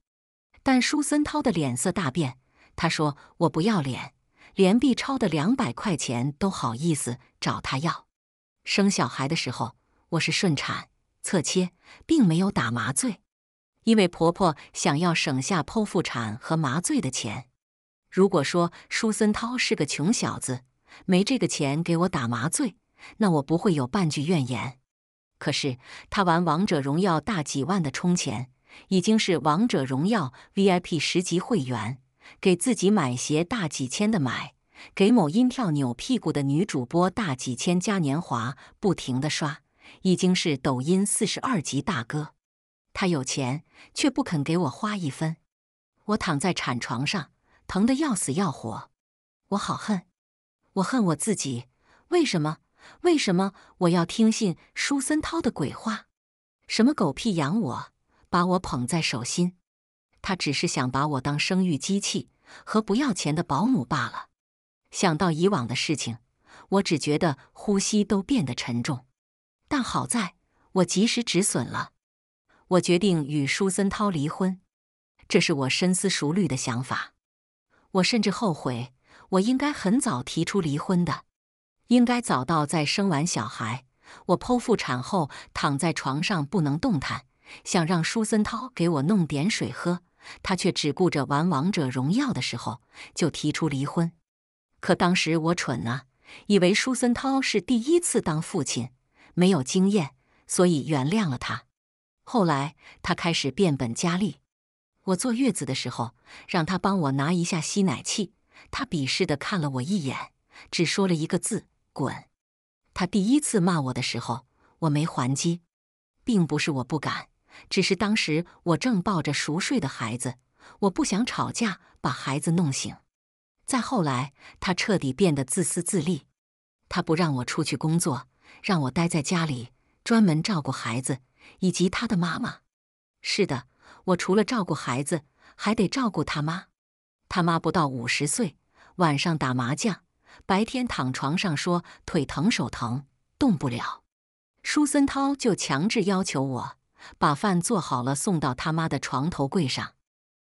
但舒森涛的脸色大变，他说：“我不要脸，连 B 超的两百块钱都好意思找他要。生小孩的时候我是顺产侧切，并没有打麻醉，因为婆婆想要省下剖腹产和麻醉的钱。如果说舒森涛是个穷小子，没这个钱给我打麻醉，那我不会有半句怨言。可是他玩王者荣耀大几万的充钱。”已经是王者荣耀 VIP 十级会员，给自己买鞋大几千的买，给某音跳扭屁股的女主播大几千嘉年华不停的刷，已经是抖音四十二级大哥。他有钱却不肯给我花一分，我躺在产床上疼得要死要活，我好恨，我恨我自己，为什么？为什么我要听信舒森涛的鬼话？什么狗屁养我？把我捧在手心，他只是想把我当生育机器和不要钱的保姆罢了。想到以往的事情，我只觉得呼吸都变得沉重。但好在我及时止损了。我决定与舒森涛离婚，这是我深思熟虑的想法。我甚至后悔，我应该很早提出离婚的，应该早到在生完小孩，我剖腹产后躺在床上不能动弹。想让舒森涛给我弄点水喝，他却只顾着玩王者荣耀的时候就提出离婚。可当时我蠢啊，以为舒森涛是第一次当父亲，没有经验，所以原谅了他。后来他开始变本加厉。我坐月子的时候，让他帮我拿一下吸奶器，他鄙视的看了我一眼，只说了一个字：滚。他第一次骂我的时候，我没还击，并不是我不敢。只是当时我正抱着熟睡的孩子，我不想吵架，把孩子弄醒。再后来，他彻底变得自私自利，他不让我出去工作，让我待在家里，专门照顾孩子以及他的妈妈。是的，我除了照顾孩子，还得照顾他妈。他妈不到五十岁，晚上打麻将，白天躺床上说腿疼手疼，动不了。舒森涛就强制要求我。把饭做好了，送到他妈的床头柜上。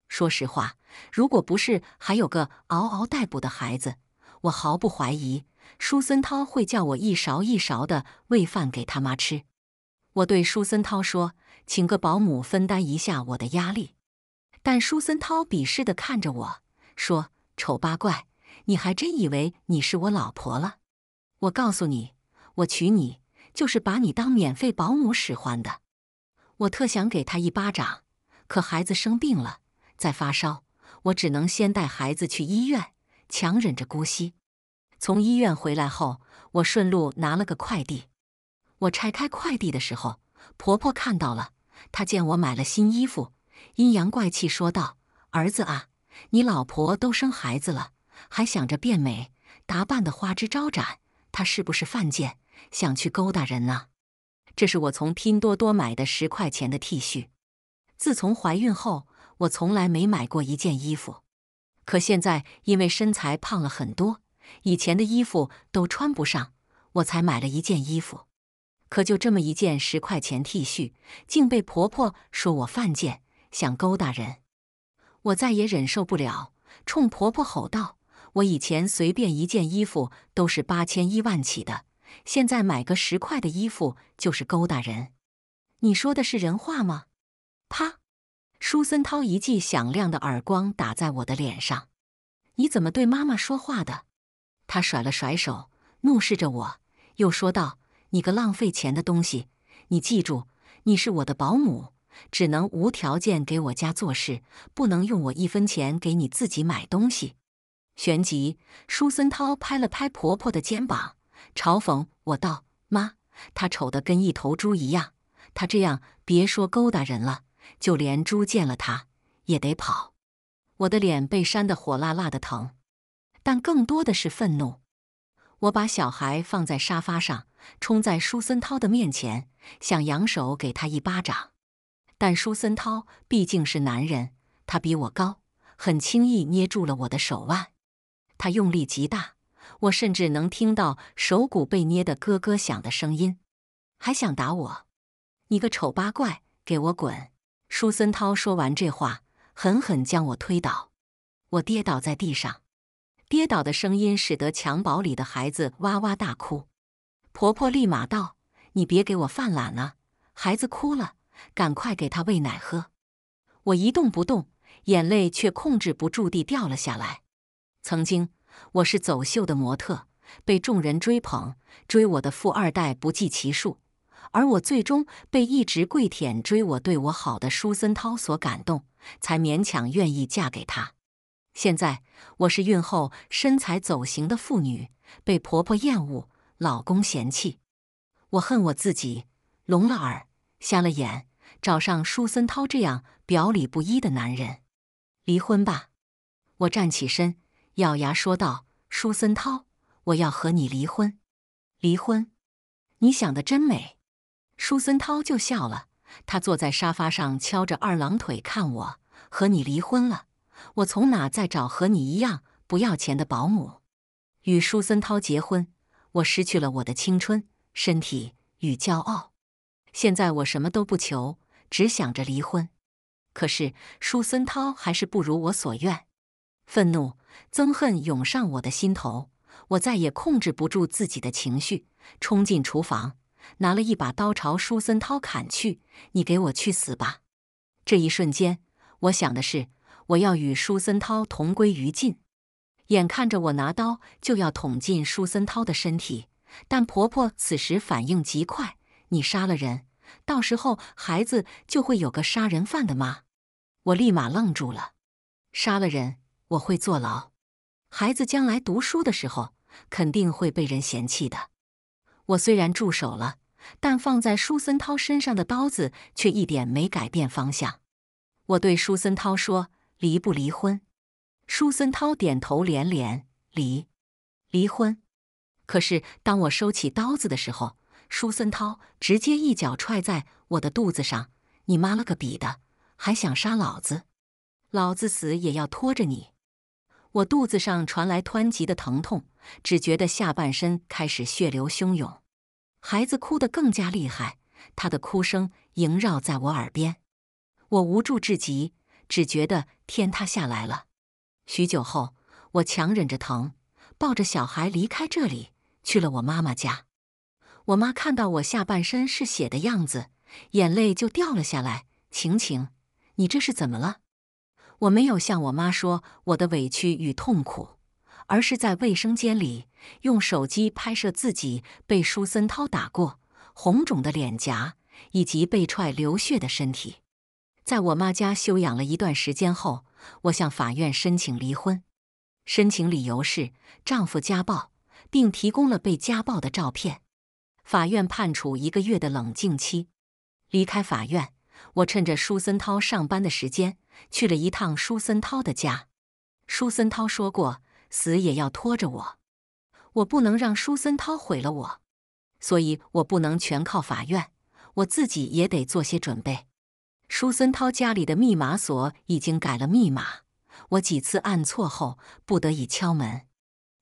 说实话，如果不是还有个嗷嗷待哺的孩子，我毫不怀疑舒森涛会叫我一勺一勺的喂饭给他妈吃。我对舒森涛说：“请个保姆分担一下我的压力。”但舒森涛鄙视的看着我说：“丑八怪，你还真以为你是我老婆了？我告诉你，我娶你就是把你当免费保姆使唤的。”我特想给他一巴掌，可孩子生病了，在发烧，我只能先带孩子去医院，强忍着姑息。从医院回来后，我顺路拿了个快递。我拆开快递的时候，婆婆看到了，她见我买了新衣服，阴阳怪气说道：“儿子啊，你老婆都生孩子了，还想着变美，打扮的花枝招展，她是不是犯贱，想去勾搭人啊？”这是我从拼多多买的十块钱的 T 恤。自从怀孕后，我从来没买过一件衣服。可现在因为身材胖了很多，以前的衣服都穿不上，我才买了一件衣服。可就这么一件十块钱 T 恤，竟被婆婆说我犯贱，想勾搭人。我再也忍受不了，冲婆婆吼道：“我以前随便一件衣服都是八千一万起的。”现在买个十块的衣服就是勾搭人，你说的是人话吗？啪！舒森涛一记响亮的耳光打在我的脸上。你怎么对妈妈说话的？他甩了甩手，怒视着我，又说道：“你个浪费钱的东西！你记住，你是我的保姆，只能无条件给我家做事，不能用我一分钱给你自己买东西。”旋即，舒森涛拍了拍婆婆的肩膀。嘲讽我道：“妈，他丑得跟一头猪一样，他这样别说勾搭人了，就连猪见了他也得跑。”我的脸被扇得火辣辣的疼，但更多的是愤怒。我把小孩放在沙发上，冲在舒森涛的面前，想扬手给他一巴掌。但舒森涛毕竟是男人，他比我高，很轻易捏住了我的手腕，他用力极大。我甚至能听到手骨被捏得咯咯响的声音，还想打我！你个丑八怪，给我滚！舒森涛说完这话，狠狠将我推倒。我跌倒在地上，跌倒的声音使得襁褓里的孩子哇哇大哭。婆婆立马道：“你别给我犯懒了，孩子哭了，赶快给他喂奶喝。”我一动不动，眼泪却控制不住地掉了下来。曾经。我是走秀的模特，被众人追捧，追我的富二代不计其数，而我最终被一直跪舔、追我、对我好的舒森涛所感动，才勉强愿意嫁给他。现在我是孕后身材走形的妇女，被婆婆厌恶，老公嫌弃，我恨我自己，聋了耳，瞎了眼，找上舒森涛这样表里不一的男人，离婚吧！我站起身。咬牙说道：“舒森涛，我要和你离婚！离婚！你想的真美。”舒森涛就笑了。他坐在沙发上，翘着二郎腿看我。和你离婚了，我从哪再找和你一样不要钱的保姆？与舒森涛结婚，我失去了我的青春、身体与骄傲。现在我什么都不求，只想着离婚。可是舒森涛还是不如我所愿。愤怒、憎恨涌上我的心头，我再也控制不住自己的情绪，冲进厨房，拿了一把刀朝舒森涛砍去。“你给我去死吧！”这一瞬间，我想的是，我要与舒森涛同归于尽。眼看着我拿刀就要捅进舒森涛的身体，但婆婆此时反应极快：“你杀了人，到时候孩子就会有个杀人犯的妈。”我立马愣住了：“杀了人？”我会坐牢，孩子将来读书的时候肯定会被人嫌弃的。我虽然住手了，但放在舒森涛身上的刀子却一点没改变方向。我对舒森涛说：“离不离婚？”舒森涛点头连连：“离，离婚。”可是当我收起刀子的时候，舒森涛直接一脚踹在我的肚子上：“你妈了个逼的，还想杀老子？老子死也要拖着你！”我肚子上传来湍急的疼痛，只觉得下半身开始血流汹涌，孩子哭得更加厉害，他的哭声萦绕在我耳边，我无助至极，只觉得天塌下来了。许久后，我强忍着疼，抱着小孩离开这里，去了我妈妈家。我妈看到我下半身是血的样子，眼泪就掉了下来：“晴晴，你这是怎么了？”我没有向我妈说我的委屈与痛苦，而是在卫生间里用手机拍摄自己被舒森涛打过、红肿的脸颊以及被踹流血的身体。在我妈家休养了一段时间后，我向法院申请离婚，申请理由是丈夫家暴，并提供了被家暴的照片。法院判处一个月的冷静期。离开法院，我趁着舒森涛上班的时间。去了一趟舒森涛的家，舒森涛说过死也要拖着我，我不能让舒森涛毁了我，所以我不能全靠法院，我自己也得做些准备。舒森涛家里的密码锁已经改了密码，我几次按错后不得已敲门，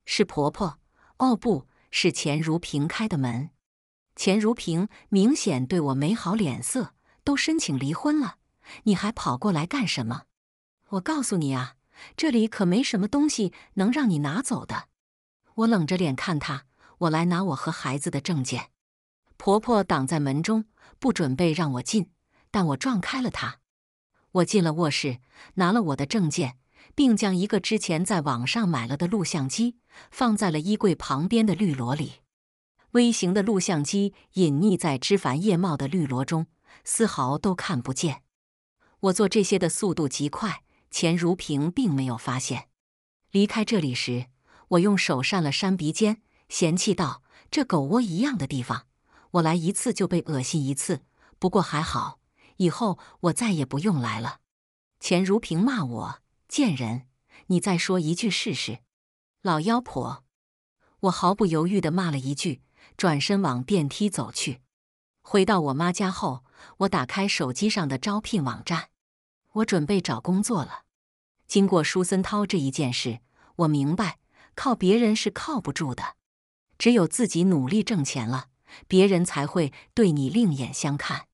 是婆婆，哦不是钱如萍开的门，钱如萍明显对我没好脸色，都申请离婚了。你还跑过来干什么？我告诉你啊，这里可没什么东西能让你拿走的。我冷着脸看他，我来拿我和孩子的证件。婆婆挡在门中，不准备让我进，但我撞开了她。我进了卧室，拿了我的证件，并将一个之前在网上买了的录像机放在了衣柜旁边的绿萝里。微型的录像机隐匿在枝繁叶茂的绿萝中，丝毫都看不见。我做这些的速度极快，钱如萍并没有发现。离开这里时，我用手扇了扇鼻尖，嫌弃道：“这狗窝一样的地方，我来一次就被恶心一次。不过还好，以后我再也不用来了。”钱如萍骂我：“贱人，你再说一句试试，老妖婆！”我毫不犹豫地骂了一句，转身往电梯走去。回到我妈家后，我打开手机上的招聘网站。我准备找工作了。经过舒森涛这一件事，我明白靠别人是靠不住的，只有自己努力挣钱了，别人才会对你另眼相看。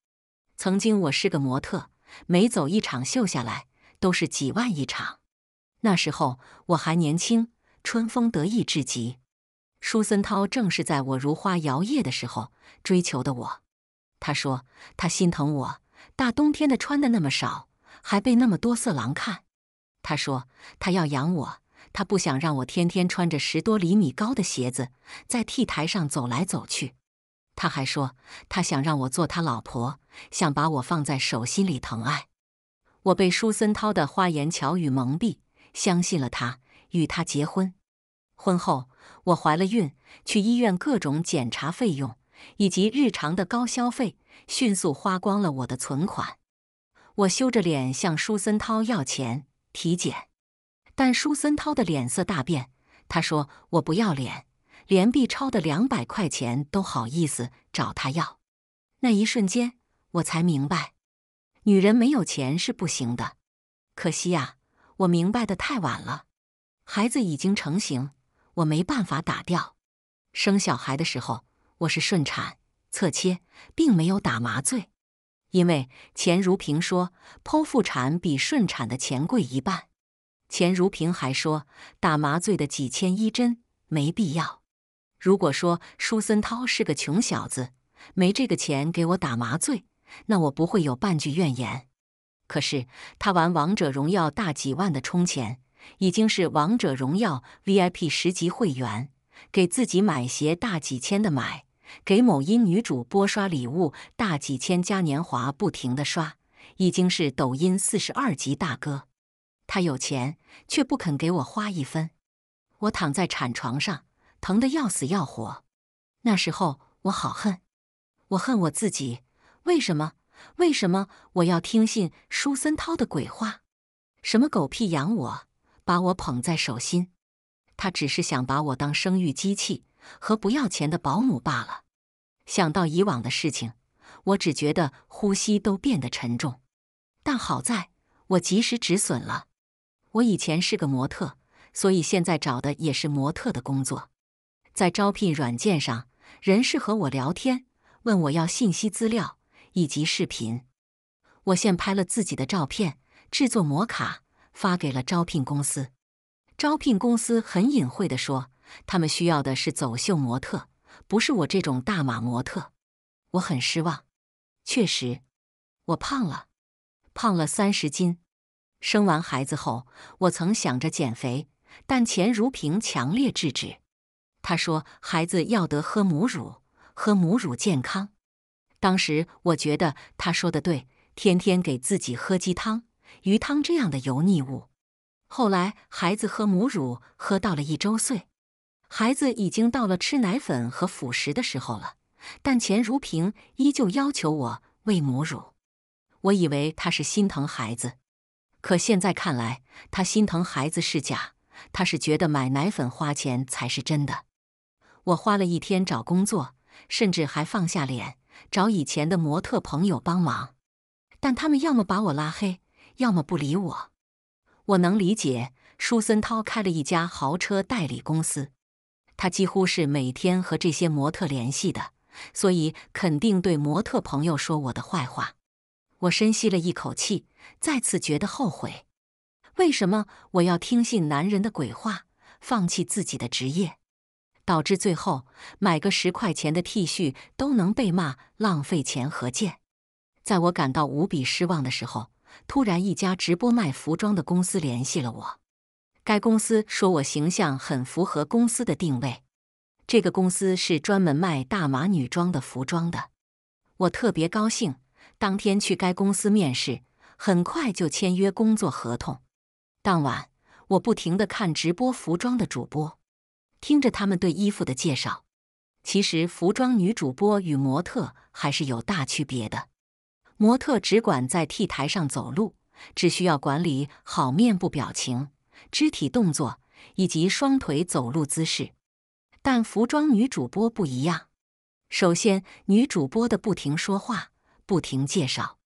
曾经我是个模特，每走一场秀下来都是几万一场。那时候我还年轻，春风得意至极。舒森涛正是在我如花摇曳的时候追求的我。他说他心疼我，大冬天的穿的那么少。还被那么多色狼看，他说他要养我，他不想让我天天穿着十多厘米高的鞋子在 T 台上走来走去。他还说他想让我做他老婆，想把我放在手心里疼爱。我被舒森涛的花言巧语蒙蔽，相信了他，与他结婚。婚后我怀了孕，去医院各种检查费用以及日常的高消费，迅速花光了我的存款。我羞着脸向舒森涛要钱体检，但舒森涛的脸色大变。他说：“我不要脸，连 B 超的两百块钱都好意思找他要。”那一瞬间，我才明白，女人没有钱是不行的。可惜啊，我明白的太晚了。孩子已经成型，我没办法打掉。生小孩的时候，我是顺产侧切，并没有打麻醉。因为钱如萍说剖腹产比顺产的钱贵一半，钱如萍还说打麻醉的几千一针没必要。如果说舒森涛是个穷小子，没这个钱给我打麻醉，那我不会有半句怨言。可是他玩王者荣耀大几万的充钱，已经是王者荣耀 VIP 十级会员，给自己买鞋大几千的买。给某音女主播刷礼物，大几千嘉年华不停的刷，已经是抖音四十二级大哥。他有钱，却不肯给我花一分。我躺在产床上，疼得要死要活。那时候我好恨，我恨我自己，为什么？为什么我要听信舒森涛的鬼话？什么狗屁养我，把我捧在手心？他只是想把我当生育机器。和不要钱的保姆罢了。想到以往的事情，我只觉得呼吸都变得沉重。但好在我及时止损了。我以前是个模特，所以现在找的也是模特的工作。在招聘软件上，人事和我聊天，问我要信息资料以及视频。我现拍了自己的照片，制作模卡，发给了招聘公司。招聘公司很隐晦地说。他们需要的是走秀模特，不是我这种大码模特。我很失望。确实，我胖了，胖了三十斤。生完孩子后，我曾想着减肥，但钱如萍强烈制止。她说：“孩子要得喝母乳，喝母乳健康。”当时我觉得她说的对。天天给自己喝鸡汤、鱼汤这样的油腻物。后来，孩子喝母乳喝到了一周岁。孩子已经到了吃奶粉和辅食的时候了，但钱如萍依旧要求我喂母乳。我以为她是心疼孩子，可现在看来，她心疼孩子是假，她是觉得买奶粉花钱才是真的。我花了一天找工作，甚至还放下脸找以前的模特朋友帮忙，但他们要么把我拉黑，要么不理我。我能理解，舒森涛开了一家豪车代理公司。他几乎是每天和这些模特联系的，所以肯定对模特朋友说我的坏话。我深吸了一口气，再次觉得后悔。为什么我要听信男人的鬼话，放弃自己的职业，导致最后买个十块钱的 T 恤都能被骂浪费钱和贱？在我感到无比失望的时候，突然一家直播卖服装的公司联系了我。该公司说：“我形象很符合公司的定位。这个公司是专门卖大码女装的服装的，我特别高兴。当天去该公司面试，很快就签约工作合同。当晚，我不停的看直播服装的主播，听着他们对衣服的介绍。其实，服装女主播与模特还是有大区别的。模特只管在 T 台上走路，只需要管理好面部表情。”肢体动作以及双腿走路姿势，但服装女主播不一样。首先，女主播的不停说话、不停介绍，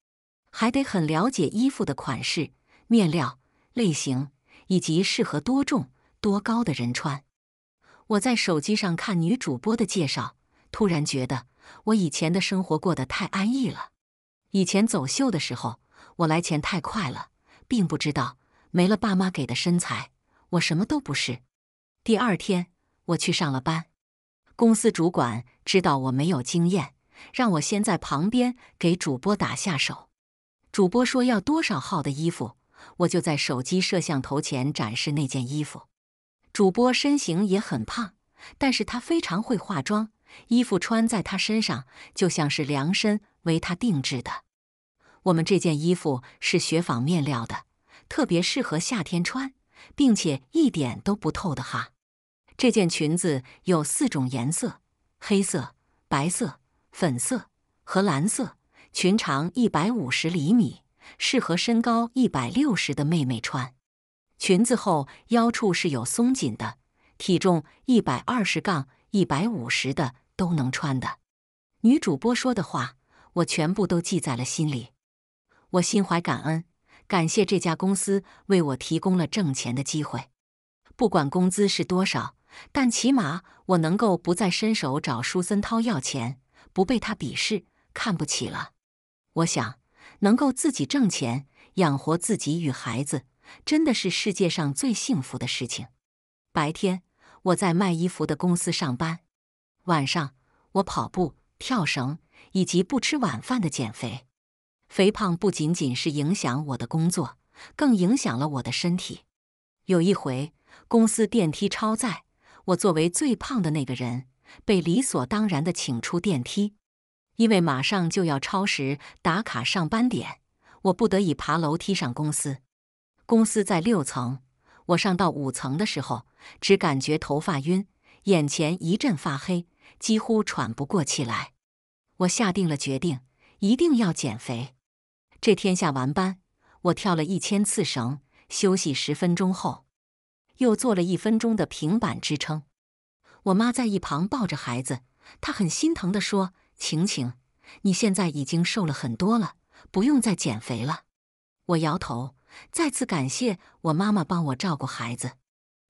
还得很了解衣服的款式、面料、类型，以及适合多重、多高的人穿。我在手机上看女主播的介绍，突然觉得我以前的生活过得太安逸了。以前走秀的时候，我来钱太快了，并不知道。没了爸妈给的身材，我什么都不是。第二天，我去上了班。公司主管知道我没有经验，让我先在旁边给主播打下手。主播说要多少号的衣服，我就在手机摄像头前展示那件衣服。主播身形也很胖，但是他非常会化妆，衣服穿在他身上就像是量身为他定制的。我们这件衣服是雪纺面料的。特别适合夏天穿，并且一点都不透的哈。这件裙子有四种颜色：黑色、白色、粉色和蓝色。裙长一百五十厘米，适合身高一百六十的妹妹穿。裙子后腰处是有松紧的，体重一百二十杠一百五十的都能穿的。女主播说的话，我全部都记在了心里，我心怀感恩。感谢这家公司为我提供了挣钱的机会，不管工资是多少，但起码我能够不再伸手找舒森涛要钱，不被他鄙视、看不起了。我想，能够自己挣钱养活自己与孩子，真的是世界上最幸福的事情。白天我在卖衣服的公司上班，晚上我跑步、跳绳，以及不吃晚饭的减肥。肥胖不仅仅是影响我的工作，更影响了我的身体。有一回，公司电梯超载，我作为最胖的那个人，被理所当然地请出电梯。因为马上就要超时打卡上班点，我不得已爬楼梯上公司。公司在六层，我上到五层的时候，只感觉头发晕，眼前一阵发黑，几乎喘不过气来。我下定了决定，一定要减肥。这天下完班，我跳了一千次绳，休息十分钟后，又做了一分钟的平板支撑。我妈在一旁抱着孩子，她很心疼地说：“晴晴，你现在已经瘦了很多了，不用再减肥了。”我摇头，再次感谢我妈妈帮我照顾孩子。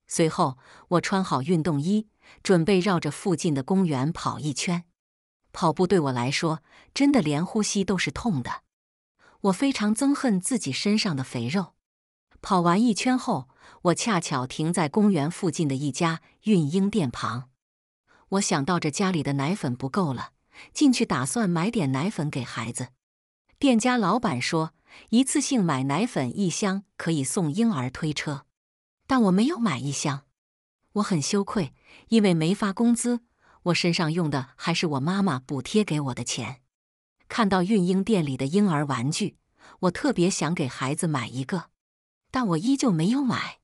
随后，我穿好运动衣，准备绕着附近的公园跑一圈。跑步对我来说，真的连呼吸都是痛的。我非常憎恨自己身上的肥肉。跑完一圈后，我恰巧停在公园附近的一家孕婴店旁。我想到这家里的奶粉不够了，进去打算买点奶粉给孩子。店家老板说，一次性买奶粉一箱可以送婴儿推车，但我没有买一箱。我很羞愧，因为没发工资，我身上用的还是我妈妈补贴给我的钱。看到孕婴店里的婴儿玩具，我特别想给孩子买一个，但我依旧没有买。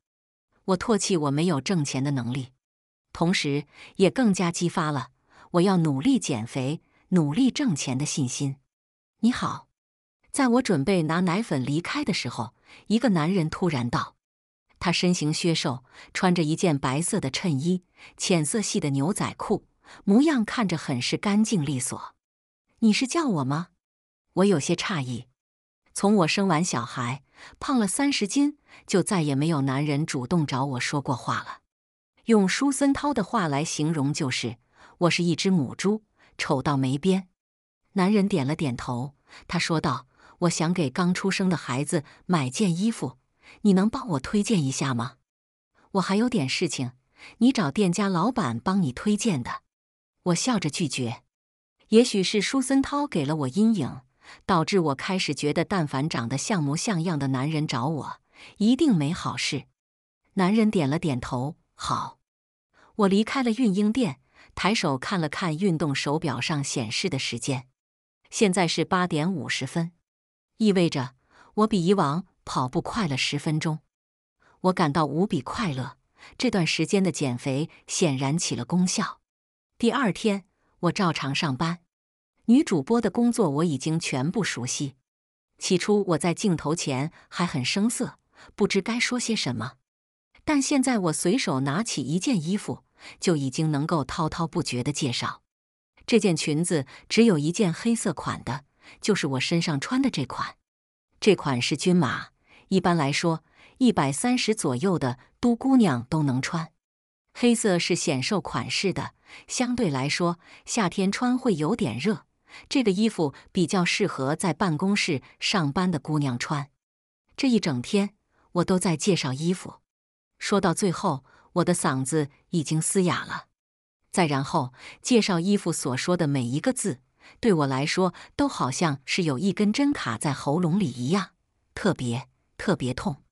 我唾弃我没有挣钱的能力，同时也更加激发了我要努力减肥、努力挣钱的信心。你好，在我准备拿奶粉离开的时候，一个男人突然道：“他身形削瘦，穿着一件白色的衬衣，浅色系的牛仔裤，模样看着很是干净利索。”你是叫我吗？我有些诧异。从我生完小孩胖了三十斤，就再也没有男人主动找我说过话了。用舒森涛的话来形容，就是我是一只母猪，丑到没边。男人点了点头，他说道：“我想给刚出生的孩子买件衣服，你能帮我推荐一下吗？”我还有点事情，你找店家老板帮你推荐的。我笑着拒绝。也许是舒森涛给了我阴影，导致我开始觉得，但凡长得像模像样的男人找我，一定没好事。男人点了点头，好。我离开了孕婴店，抬手看了看运动手表上显示的时间，现在是八点五十分，意味着我比以往跑步快了十分钟。我感到无比快乐，这段时间的减肥显然起了功效。第二天。我照常上班，女主播的工作我已经全部熟悉。起初我在镜头前还很生涩，不知该说些什么，但现在我随手拿起一件衣服，就已经能够滔滔不绝的介绍。这件裙子只有一件黑色款的，就是我身上穿的这款。这款是均码，一般来说一百三十左右的都姑娘都能穿。黑色是显瘦款式的，相对来说，夏天穿会有点热。这个衣服比较适合在办公室上班的姑娘穿。这一整天，我都在介绍衣服，说到最后，我的嗓子已经嘶哑了。再然后，介绍衣服所说的每一个字，对我来说都好像是有一根针卡在喉咙里一样，特别特别痛。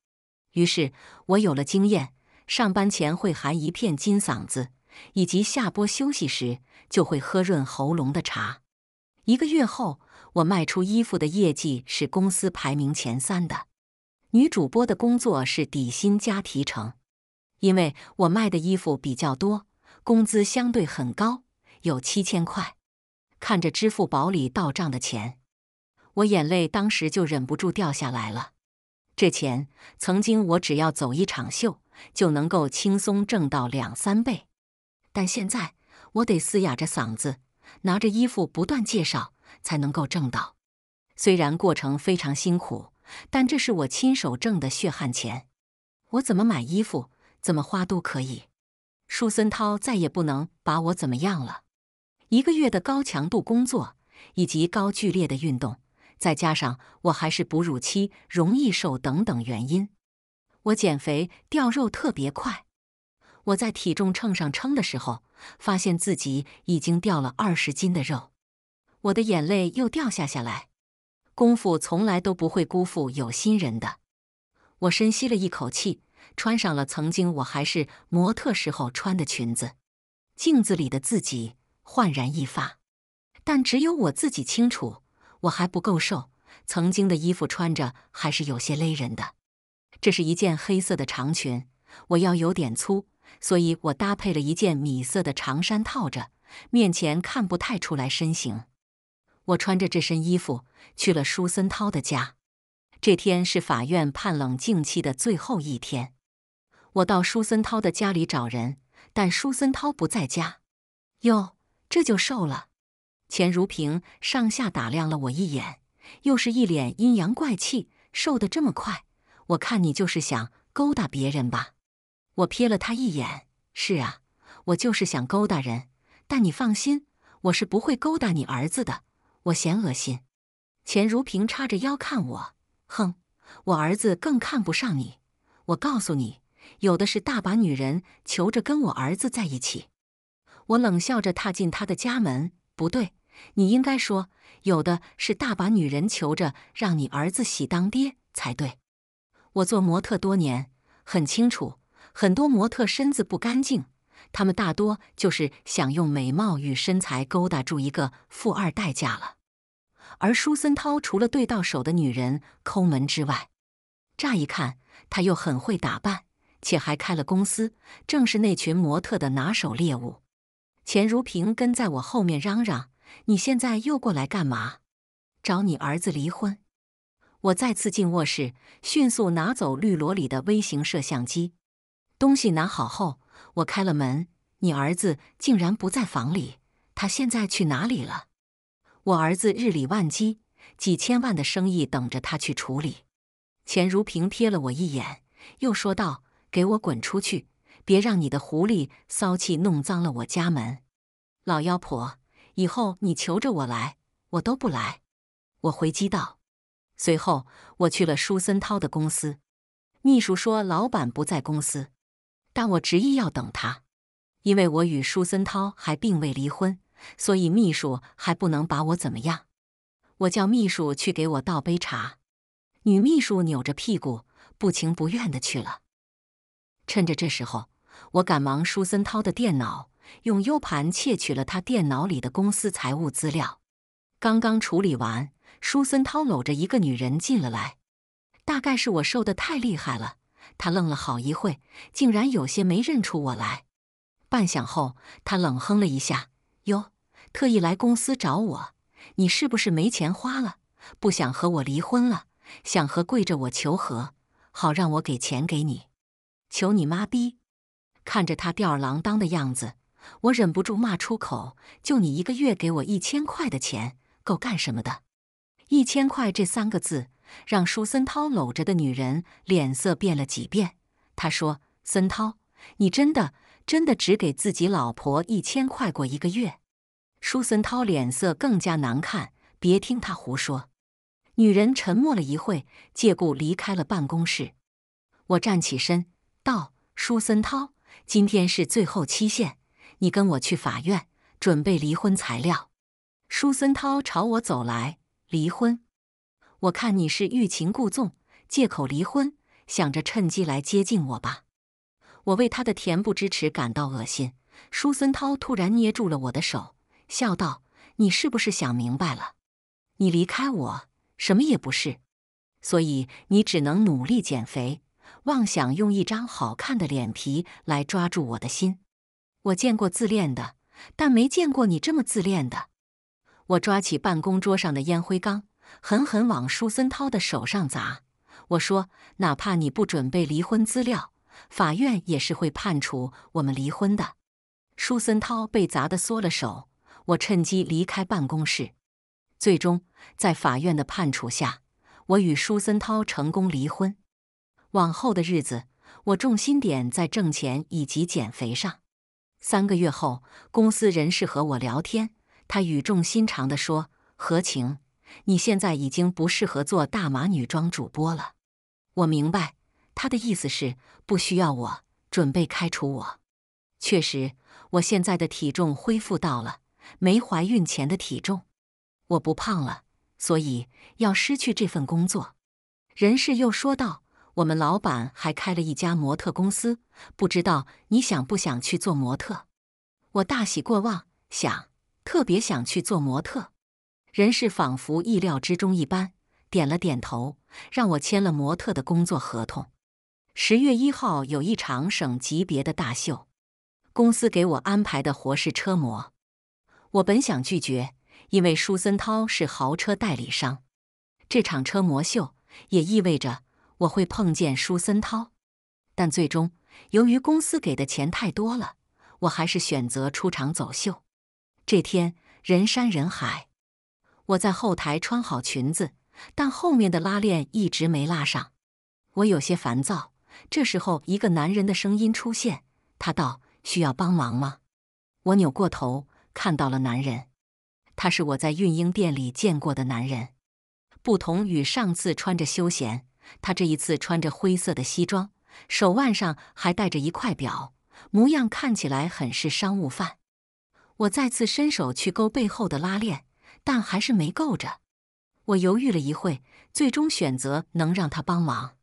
于是，我有了经验。上班前会含一片金嗓子，以及下播休息时就会喝润喉咙的茶。一个月后，我卖出衣服的业绩是公司排名前三的。女主播的工作是底薪加提成，因为我卖的衣服比较多，工资相对很高，有七千块。看着支付宝里到账的钱，我眼泪当时就忍不住掉下来了。这钱，曾经我只要走一场秀。就能够轻松挣到两三倍，但现在我得嘶哑着嗓子，拿着衣服不断介绍，才能够挣到。虽然过程非常辛苦，但这是我亲手挣的血汗钱，我怎么买衣服，怎么花都可以。舒森涛再也不能把我怎么样了。一个月的高强度工作，以及高剧烈的运动，再加上我还是哺乳期，容易瘦等等原因。我减肥掉肉特别快，我在体重秤上称的时候，发现自己已经掉了二十斤的肉，我的眼泪又掉下下来。功夫从来都不会辜负有心人的，我深吸了一口气，穿上了曾经我还是模特时候穿的裙子，镜子里的自己焕然一发，但只有我自己清楚，我还不够瘦，曾经的衣服穿着还是有些勒人的。这是一件黑色的长裙，我腰有点粗，所以我搭配了一件米色的长衫套着，面前看不太出来身形。我穿着这身衣服去了舒森涛的家。这天是法院判冷静期的最后一天，我到舒森涛的家里找人，但舒森涛不在家。哟，这就瘦了。钱如萍上下打量了我一眼，又是一脸阴阳怪气，瘦的这么快。我看你就是想勾搭别人吧，我瞥了他一眼。是啊，我就是想勾搭人。但你放心，我是不会勾搭你儿子的，我嫌恶心。钱如萍叉着腰看我，哼，我儿子更看不上你。我告诉你，有的是大把女人求着跟我儿子在一起。我冷笑着踏进他的家门。不对，你应该说，有的是大把女人求着让你儿子喜当爹才对。我做模特多年，很清楚，很多模特身子不干净，他们大多就是想用美貌与身材勾搭住一个富二代嫁了。而舒森涛除了对到手的女人抠门之外，乍一看他又很会打扮，且还开了公司，正是那群模特的拿手猎物。钱如萍跟在我后面嚷嚷：“你现在又过来干嘛？找你儿子离婚？”我再次进卧室，迅速拿走绿萝里的微型摄像机。东西拿好后，我开了门。你儿子竟然不在房里，他现在去哪里了？我儿子日理万机，几千万的生意等着他去处理。钱如萍瞥了我一眼，又说道：“给我滚出去，别让你的狐狸骚气弄脏了我家门。”老妖婆，以后你求着我来，我都不来。我回击道。随后，我去了舒森涛的公司，秘书说老板不在公司，但我执意要等他，因为我与舒森涛还并未离婚，所以秘书还不能把我怎么样。我叫秘书去给我倒杯茶，女秘书扭着屁股不情不愿的去了。趁着这时候，我赶忙舒森涛的电脑，用 U 盘窃取了他电脑里的公司财务资料，刚刚处理完。舒森涛搂着一个女人进了来，大概是我瘦得太厉害了，他愣了好一会，竟然有些没认出我来。半晌后，他冷哼了一下：“哟，特意来公司找我？你是不是没钱花了？不想和我离婚了？想和跪着我求和，好让我给钱给你？求你妈逼！”看着他吊儿郎当的样子，我忍不住骂出口：“就你一个月给我一千块的钱，够干什么的？”一千块这三个字，让舒森涛搂着的女人脸色变了几变。他说：“森涛，你真的真的只给自己老婆一千块过一个月？”舒森涛脸色更加难看。别听他胡说。女人沉默了一会，借故离开了办公室。我站起身道：“舒森涛，今天是最后期限，你跟我去法院准备离婚材料。”舒森涛朝我走来。离婚，我看你是欲擒故纵，借口离婚，想着趁机来接近我吧。我为他的恬不知耻感到恶心。舒森涛突然捏住了我的手，笑道：“你是不是想明白了？你离开我，什么也不是，所以你只能努力减肥，妄想用一张好看的脸皮来抓住我的心。我见过自恋的，但没见过你这么自恋的。”我抓起办公桌上的烟灰缸，狠狠往舒森涛的手上砸。我说：“哪怕你不准备离婚资料，法院也是会判处我们离婚的。”舒森涛被砸的缩了手，我趁机离开办公室。最终，在法院的判处下，我与舒森涛成功离婚。往后的日子，我重心点在挣钱以及减肥上。三个月后，公司人事和我聊天。他语重心长的说：“何晴，你现在已经不适合做大码女装主播了。”我明白他的意思是不需要我，准备开除我。确实，我现在的体重恢复到了没怀孕前的体重，我不胖了，所以要失去这份工作。人事又说道：“我们老板还开了一家模特公司，不知道你想不想去做模特？”我大喜过望，想。特别想去做模特，人事仿佛意料之中一般，点了点头，让我签了模特的工作合同。十月一号有一场省级别的大秀，公司给我安排的活是车模。我本想拒绝，因为舒森涛是豪车代理商，这场车模秀也意味着我会碰见舒森涛。但最终，由于公司给的钱太多了，我还是选择出场走秀。这天人山人海，我在后台穿好裙子，但后面的拉链一直没拉上，我有些烦躁。这时候，一个男人的声音出现，他道：“需要帮忙吗？”我扭过头，看到了男人，他是我在孕婴店里见过的男人。不同于上次穿着休闲，他这一次穿着灰色的西装，手腕上还戴着一块表，模样看起来很是商务范。我再次伸手去勾背后的拉链，但还是没够着。我犹豫了一会，最终选择能让他帮忙。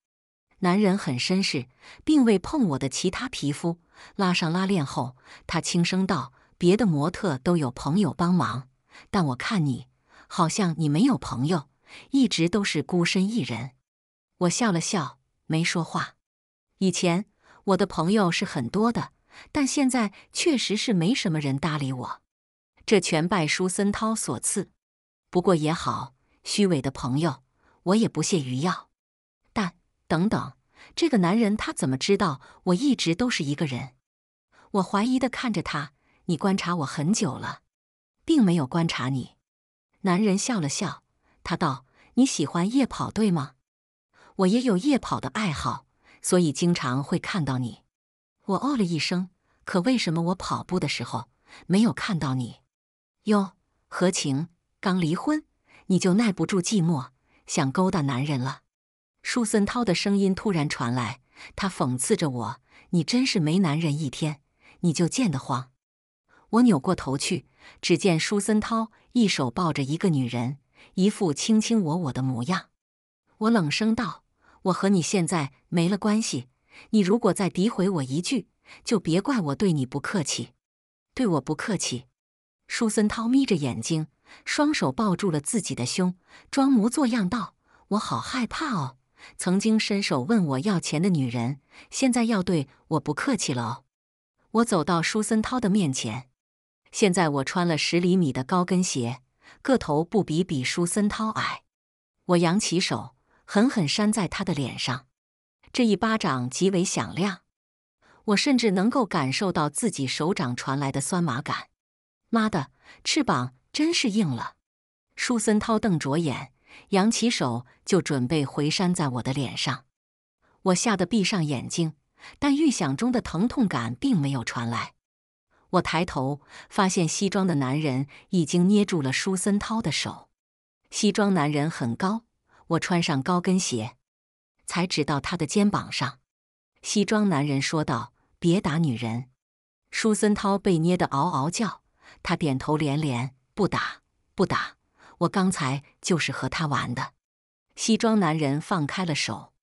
男人很绅士，并未碰我的其他皮肤。拉上拉链后，他轻声道：“别的模特都有朋友帮忙，但我看你，好像你没有朋友，一直都是孤身一人。”我笑了笑，没说话。以前我的朋友是很多的。但现在确实是没什么人搭理我，这全拜舒森涛所赐。不过也好，虚伪的朋友我也不屑于要。但等等，这个男人他怎么知道我一直都是一个人？我怀疑的看着他，你观察我很久了，并没有观察你。男人笑了笑，他道：“你喜欢夜跑，对吗？我也有夜跑的爱好，所以经常会看到你。”我哦了一声，可为什么我跑步的时候没有看到你？哟，何晴刚离婚，你就耐不住寂寞，想勾搭男人了？舒森涛的声音突然传来，他讽刺着我：“你真是没男人一天，你就贱得慌。”我扭过头去，只见舒森涛一手抱着一个女人，一副卿卿我我的模样。我冷声道：“我和你现在没了关系。”你如果再诋毁我一句，就别怪我对你不客气，对我不客气。舒森涛眯着眼睛，双手抱住了自己的胸，装模作样道：“我好害怕哦。”曾经伸手问我要钱的女人，现在要对我不客气了哦。我走到舒森涛的面前，现在我穿了十厘米的高跟鞋，个头不比比舒森涛矮。我扬起手，狠狠扇在他的脸上。这一巴掌极为响亮，我甚至能够感受到自己手掌传来的酸麻感。妈的，翅膀真是硬了！舒森涛瞪着眼，扬起手就准备回扇在我的脸上。我吓得闭上眼睛，但预想中的疼痛感并没有传来。我抬头发现，西装的男人已经捏住了舒森涛的手。西装男人很高，我穿上高跟鞋。才指到他的肩膀上，西装男人说道：“别打女人。”舒森涛被捏得嗷嗷叫，他点头连连：“不打，不打，我刚才就是和他玩的。”西装男人放开了手，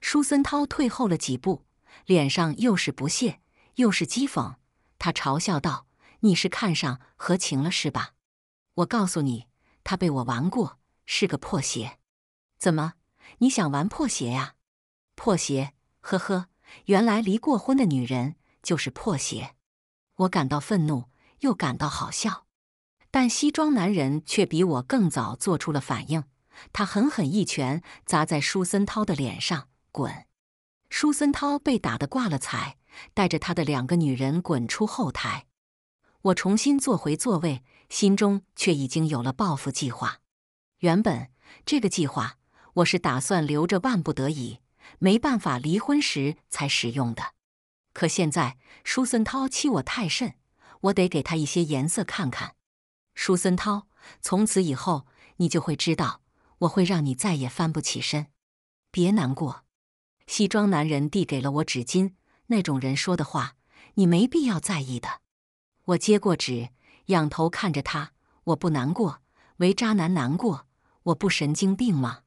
舒森涛退后了几步，脸上又是不屑又是讥讽，他嘲笑道：“你是看上何晴了是吧？我告诉你，他被我玩过，是个破鞋。怎么？”你想玩破鞋呀？破鞋，呵呵，原来离过婚的女人就是破鞋。我感到愤怒，又感到好笑。但西装男人却比我更早做出了反应，他狠狠一拳砸在舒森涛的脸上，滚！舒森涛被打得挂了彩，带着他的两个女人滚出后台。我重新坐回座位，心中却已经有了报复计划。原本这个计划……我是打算留着万不得已、没办法离婚时才使用的。可现在舒森涛欺我太甚，我得给他一些颜色看看。舒森涛，从此以后你就会知道，我会让你再也翻不起身。别难过。西装男人递给了我纸巾。那种人说的话，你没必要在意的。我接过纸，仰头看着他。我不难过，为渣男难过，我不神经病吗？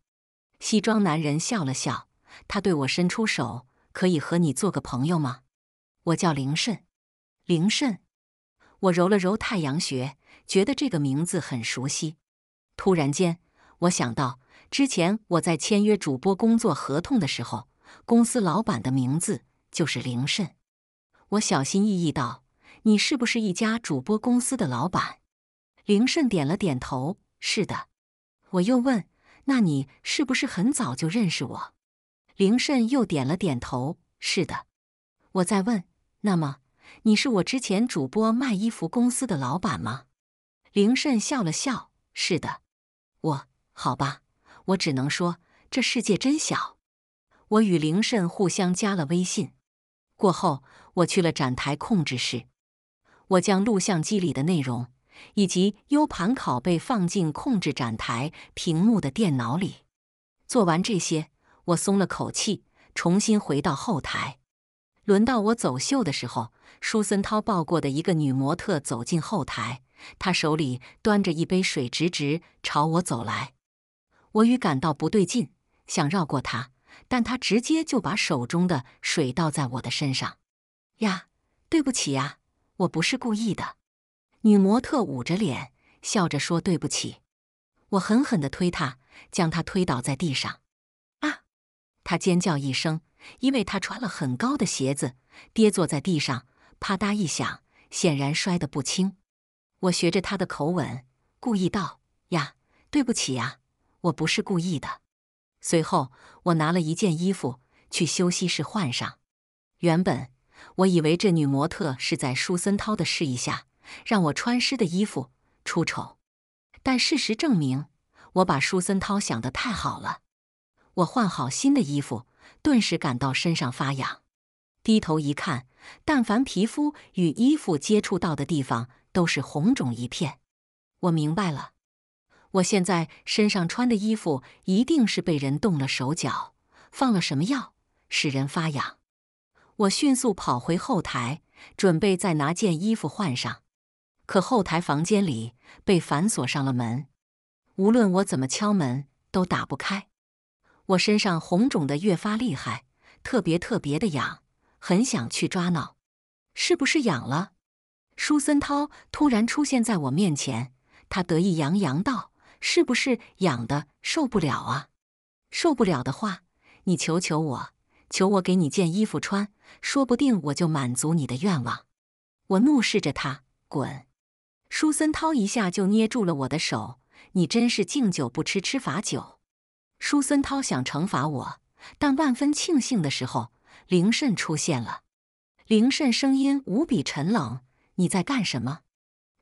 西装男人笑了笑，他对我伸出手：“可以和你做个朋友吗？”我叫林慎，林慎。我揉了揉太阳穴，觉得这个名字很熟悉。突然间，我想到之前我在签约主播工作合同的时候，公司老板的名字就是林慎。我小心翼翼道：“你是不是一家主播公司的老板？”林慎点了点头：“是的。”我又问。那你是不是很早就认识我？林慎又点了点头。是的，我再问。那么，你是我之前主播卖衣服公司的老板吗？林慎笑了笑。是的，我好吧，我只能说这世界真小。我与林慎互相加了微信。过后，我去了展台控制室，我将录像机里的内容。以及 U 盘拷贝放进控制展台屏幕的电脑里。做完这些，我松了口气，重新回到后台。轮到我走秀的时候，舒森涛抱过的一个女模特走进后台，她手里端着一杯水，直直朝我走来。我预感到不对劲，想绕过她，但她直接就把手中的水倒在我的身上。呀，对不起呀，我不是故意的。女模特捂着脸，笑着说：“对不起。”我狠狠地推她，将她推倒在地上。啊！她尖叫一声，因为她穿了很高的鞋子，跌坐在地上，啪嗒一响，显然摔得不轻。我学着她的口吻，故意道：“呀，对不起呀，我不是故意的。”随后，我拿了一件衣服去休息室换上。原本我以为这女模特是在舒森涛的示意下。让我穿湿的衣服出丑，但事实证明，我把舒森涛想得太好了。我换好新的衣服，顿时感到身上发痒，低头一看，但凡皮肤与衣服接触到的地方都是红肿一片。我明白了，我现在身上穿的衣服一定是被人动了手脚，放了什么药，使人发痒。我迅速跑回后台，准备再拿件衣服换上。可后台房间里被反锁上了门，无论我怎么敲门都打不开。我身上红肿的越发厉害，特别特别的痒，很想去抓挠。是不是痒了？舒森涛突然出现在我面前，他得意洋洋道：“是不是痒的受不了啊？受不了的话，你求求我，求我给你件衣服穿，说不定我就满足你的愿望。”我怒视着他，滚！舒森涛一下就捏住了我的手，你真是敬酒不吃吃罚酒。舒森涛想惩罚我，但万分庆幸的时候，凌慎出现了。凌慎声音无比沉冷：“你在干什么？”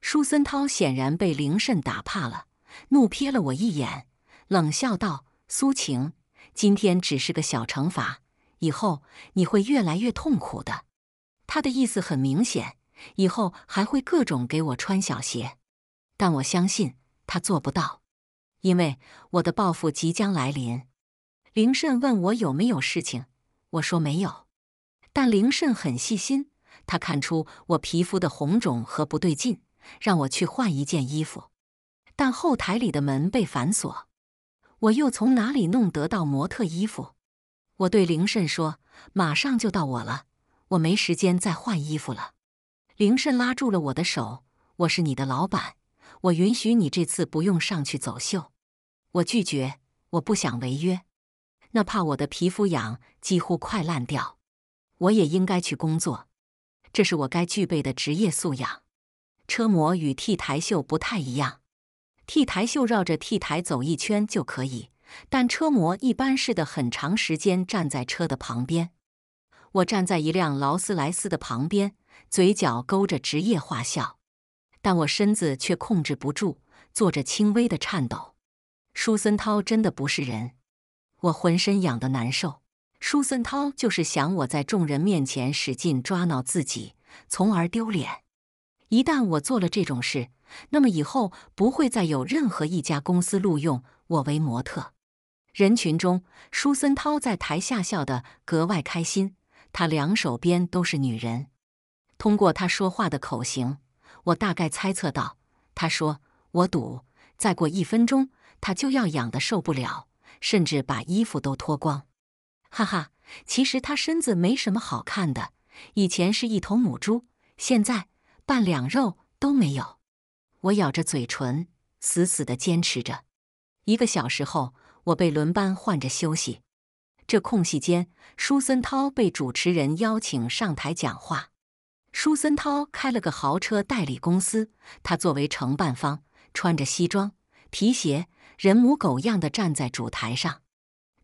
舒森涛显然被凌慎打怕了，怒瞥了我一眼，冷笑道：“苏晴，今天只是个小惩罚，以后你会越来越痛苦的。”他的意思很明显。以后还会各种给我穿小鞋，但我相信他做不到，因为我的报复即将来临。林慎问我有没有事情，我说没有。但林慎很细心，他看出我皮肤的红肿和不对劲，让我去换一件衣服。但后台里的门被反锁，我又从哪里弄得到模特衣服？我对林慎说：“马上就到我了，我没时间再换衣服了。”林慎拉住了我的手。我是你的老板，我允许你这次不用上去走秀。我拒绝，我不想违约。哪怕我的皮肤痒，几乎快烂掉，我也应该去工作。这是我该具备的职业素养。车模与 T 台秀不太一样，T 台秀绕着 T 台走一圈就可以，但车模一般是的很长时间站在车的旁边。我站在一辆劳斯莱斯的旁边。嘴角勾着职业化笑，但我身子却控制不住，做着轻微的颤抖。舒森涛真的不是人，我浑身痒得难受。舒森涛就是想我在众人面前使劲抓挠自己，从而丢脸。一旦我做了这种事，那么以后不会再有任何一家公司录用我为模特。人群中，舒森涛在台下笑得格外开心，他两手边都是女人。通过他说话的口型，我大概猜测到，他说：“我赌，再过一分钟，他就要痒的受不了，甚至把衣服都脱光。”哈哈，其实他身子没什么好看的，以前是一头母猪，现在半两肉都没有。我咬着嘴唇，死死的坚持着。一个小时后，我被轮班换着休息。这空隙间，舒森涛被主持人邀请上台讲话。舒森涛开了个豪车代理公司，他作为承办方，穿着西装皮鞋，人模狗样的站在主台上。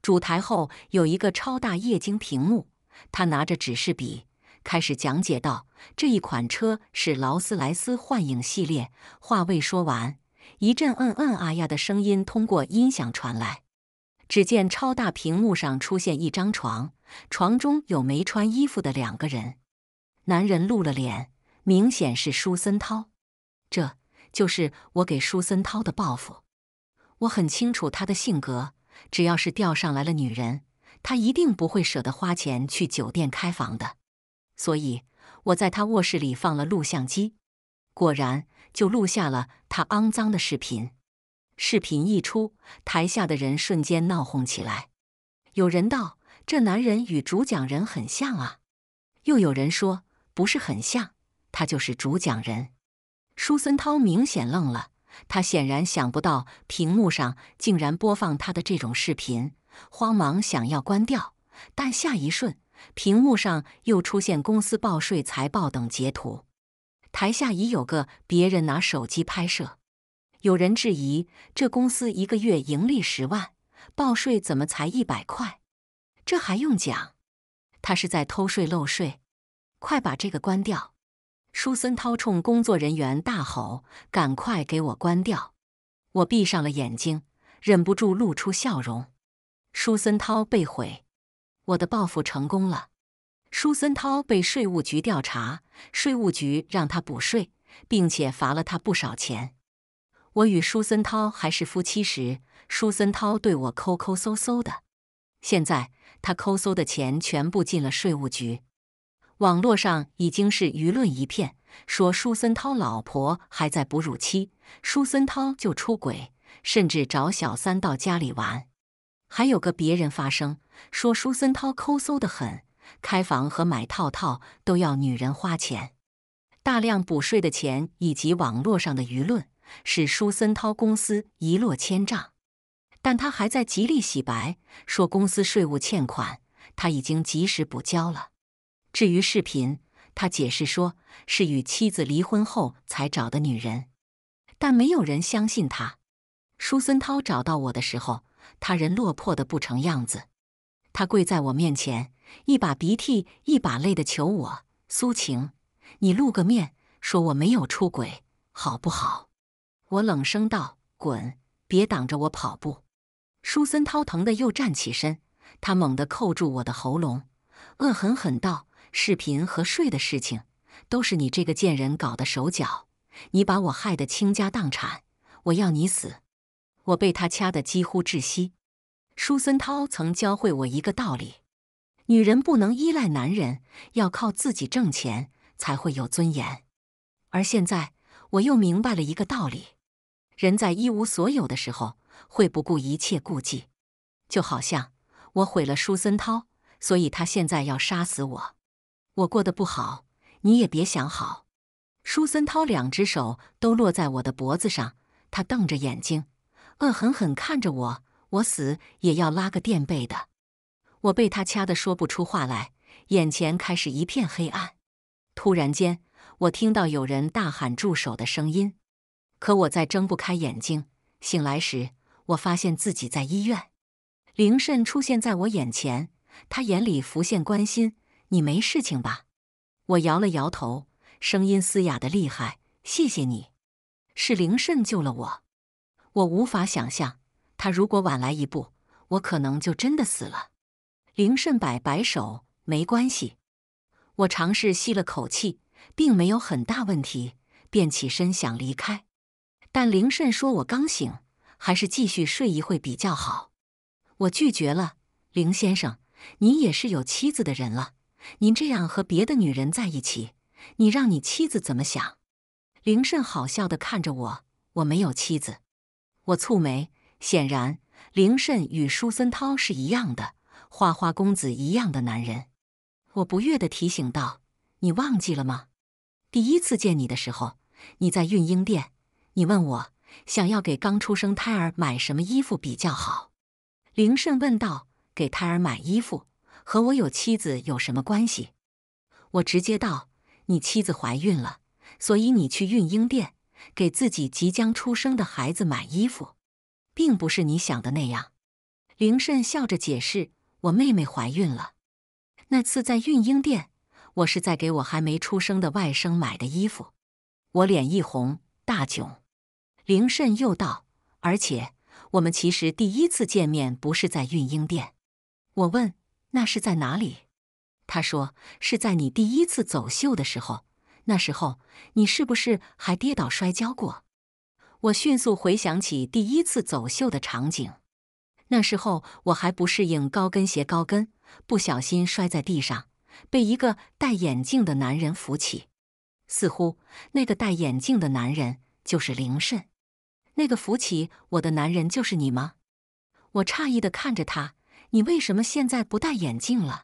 主台后有一个超大液晶屏幕，他拿着指示笔开始讲解道：“这一款车是劳斯莱斯幻影系列。”话未说完，一阵“嗯嗯啊呀”的声音通过音响传来。只见超大屏幕上出现一张床，床中有没穿衣服的两个人。男人露了脸，明显是舒森涛。这就是我给舒森涛的报复。我很清楚他的性格，只要是钓上来了女人，他一定不会舍得花钱去酒店开房的。所以我在他卧室里放了录像机，果然就录下了他肮脏的视频。视频一出，台下的人瞬间闹哄起来。有人道：“这男人与主讲人很像啊。”又有人说。不是很像，他就是主讲人。舒森涛明显愣了，他显然想不到屏幕上竟然播放他的这种视频，慌忙想要关掉，但下一瞬，屏幕上又出现公司报税、财报等截图。台下已有个别人拿手机拍摄，有人质疑：这公司一个月盈利十万，报税怎么才一百块？这还用讲？他是在偷税漏税。快把这个关掉！舒森涛冲工作人员大吼：“赶快给我关掉！”我闭上了眼睛，忍不住露出笑容。舒森涛被毁，我的报复成功了。舒森涛被税务局调查，税务局让他补税，并且罚了他不少钱。我与舒森涛还是夫妻时，舒森涛对我抠抠搜搜的，现在他抠搜的钱全部进了税务局。网络上已经是舆论一片，说舒森涛老婆还在哺乳期，舒森涛就出轨，甚至找小三到家里玩。还有个别人发声说舒森涛抠搜的很，开房和买套套都要女人花钱。大量补税的钱以及网络上的舆论，使舒森涛公司一落千丈。但他还在极力洗白，说公司税务欠款他已经及时补交了。至于视频，他解释说是与妻子离婚后才找的女人，但没有人相信他。舒森涛找到我的时候，他人落魄的不成样子，他跪在我面前，一把鼻涕一把泪的求我：“苏晴，你露个面，说我没有出轨，好不好？”我冷声道：“滚，别挡着我跑步。”舒森涛疼的又站起身，他猛地扣住我的喉咙，恶狠狠道。视频和税的事情，都是你这个贱人搞的手脚。你把我害得倾家荡产，我要你死！我被他掐得几乎窒息。舒森涛曾教会我一个道理：女人不能依赖男人，要靠自己挣钱才会有尊严。而现在我又明白了一个道理：人在一无所有的时候，会不顾一切顾忌。就好像我毁了舒森涛，所以他现在要杀死我。我过得不好，你也别想好。舒森涛两只手都落在我的脖子上，他瞪着眼睛，恶狠狠看着我。我死也要拉个垫背的。我被他掐得说不出话来，眼前开始一片黑暗。突然间，我听到有人大喊“住手”的声音，可我再睁不开眼睛。醒来时，我发现自己在医院。灵慎出现在我眼前，他眼里浮现关心。你没事情吧？我摇了摇头，声音嘶哑的厉害。谢谢你，是林慎救了我。我无法想象，他如果晚来一步，我可能就真的死了。林慎摆摆手，没关系。我尝试吸了口气，并没有很大问题，便起身想离开。但林慎说：“我刚醒，还是继续睡一会比较好。”我拒绝了。林先生，您也是有妻子的人了。您这样和别的女人在一起，你让你妻子怎么想？林慎好笑的看着我，我没有妻子。我蹙眉，显然林慎与舒森涛是一样的花花公子一样的男人。我不悦的提醒道：“你忘记了吗？第一次见你的时候，你在孕婴店，你问我想要给刚出生胎儿买什么衣服比较好。”林慎问道：“给胎儿买衣服？”和我有妻子有什么关系？我直接道：“你妻子怀孕了，所以你去孕婴店给自己即将出生的孩子买衣服，并不是你想的那样。”林慎笑着解释：“我妹妹怀孕了，那次在孕婴店，我是在给我还没出生的外甥买的衣服。”我脸一红，大窘。林慎又道：“而且我们其实第一次见面不是在孕婴店。”我问。那是在哪里？他说：“是在你第一次走秀的时候。那时候你是不是还跌倒摔跤过？”我迅速回想起第一次走秀的场景。那时候我还不适应高跟鞋，高跟不小心摔在地上，被一个戴眼镜的男人扶起。似乎那个戴眼镜的男人就是凌慎，那个扶起我的男人就是你吗？我诧异地看着他。你为什么现在不戴眼镜了？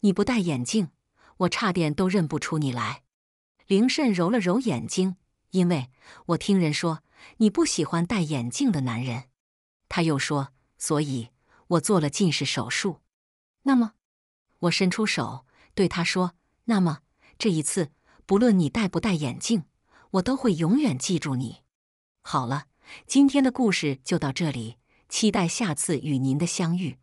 你不戴眼镜，我差点都认不出你来。林慎揉了揉眼睛，因为我听人说你不喜欢戴眼镜的男人。他又说，所以我做了近视手术。那么，我伸出手对他说：“那么这一次，不论你戴不戴眼镜，我都会永远记住你。”好了，今天的故事就到这里，期待下次与您的相遇。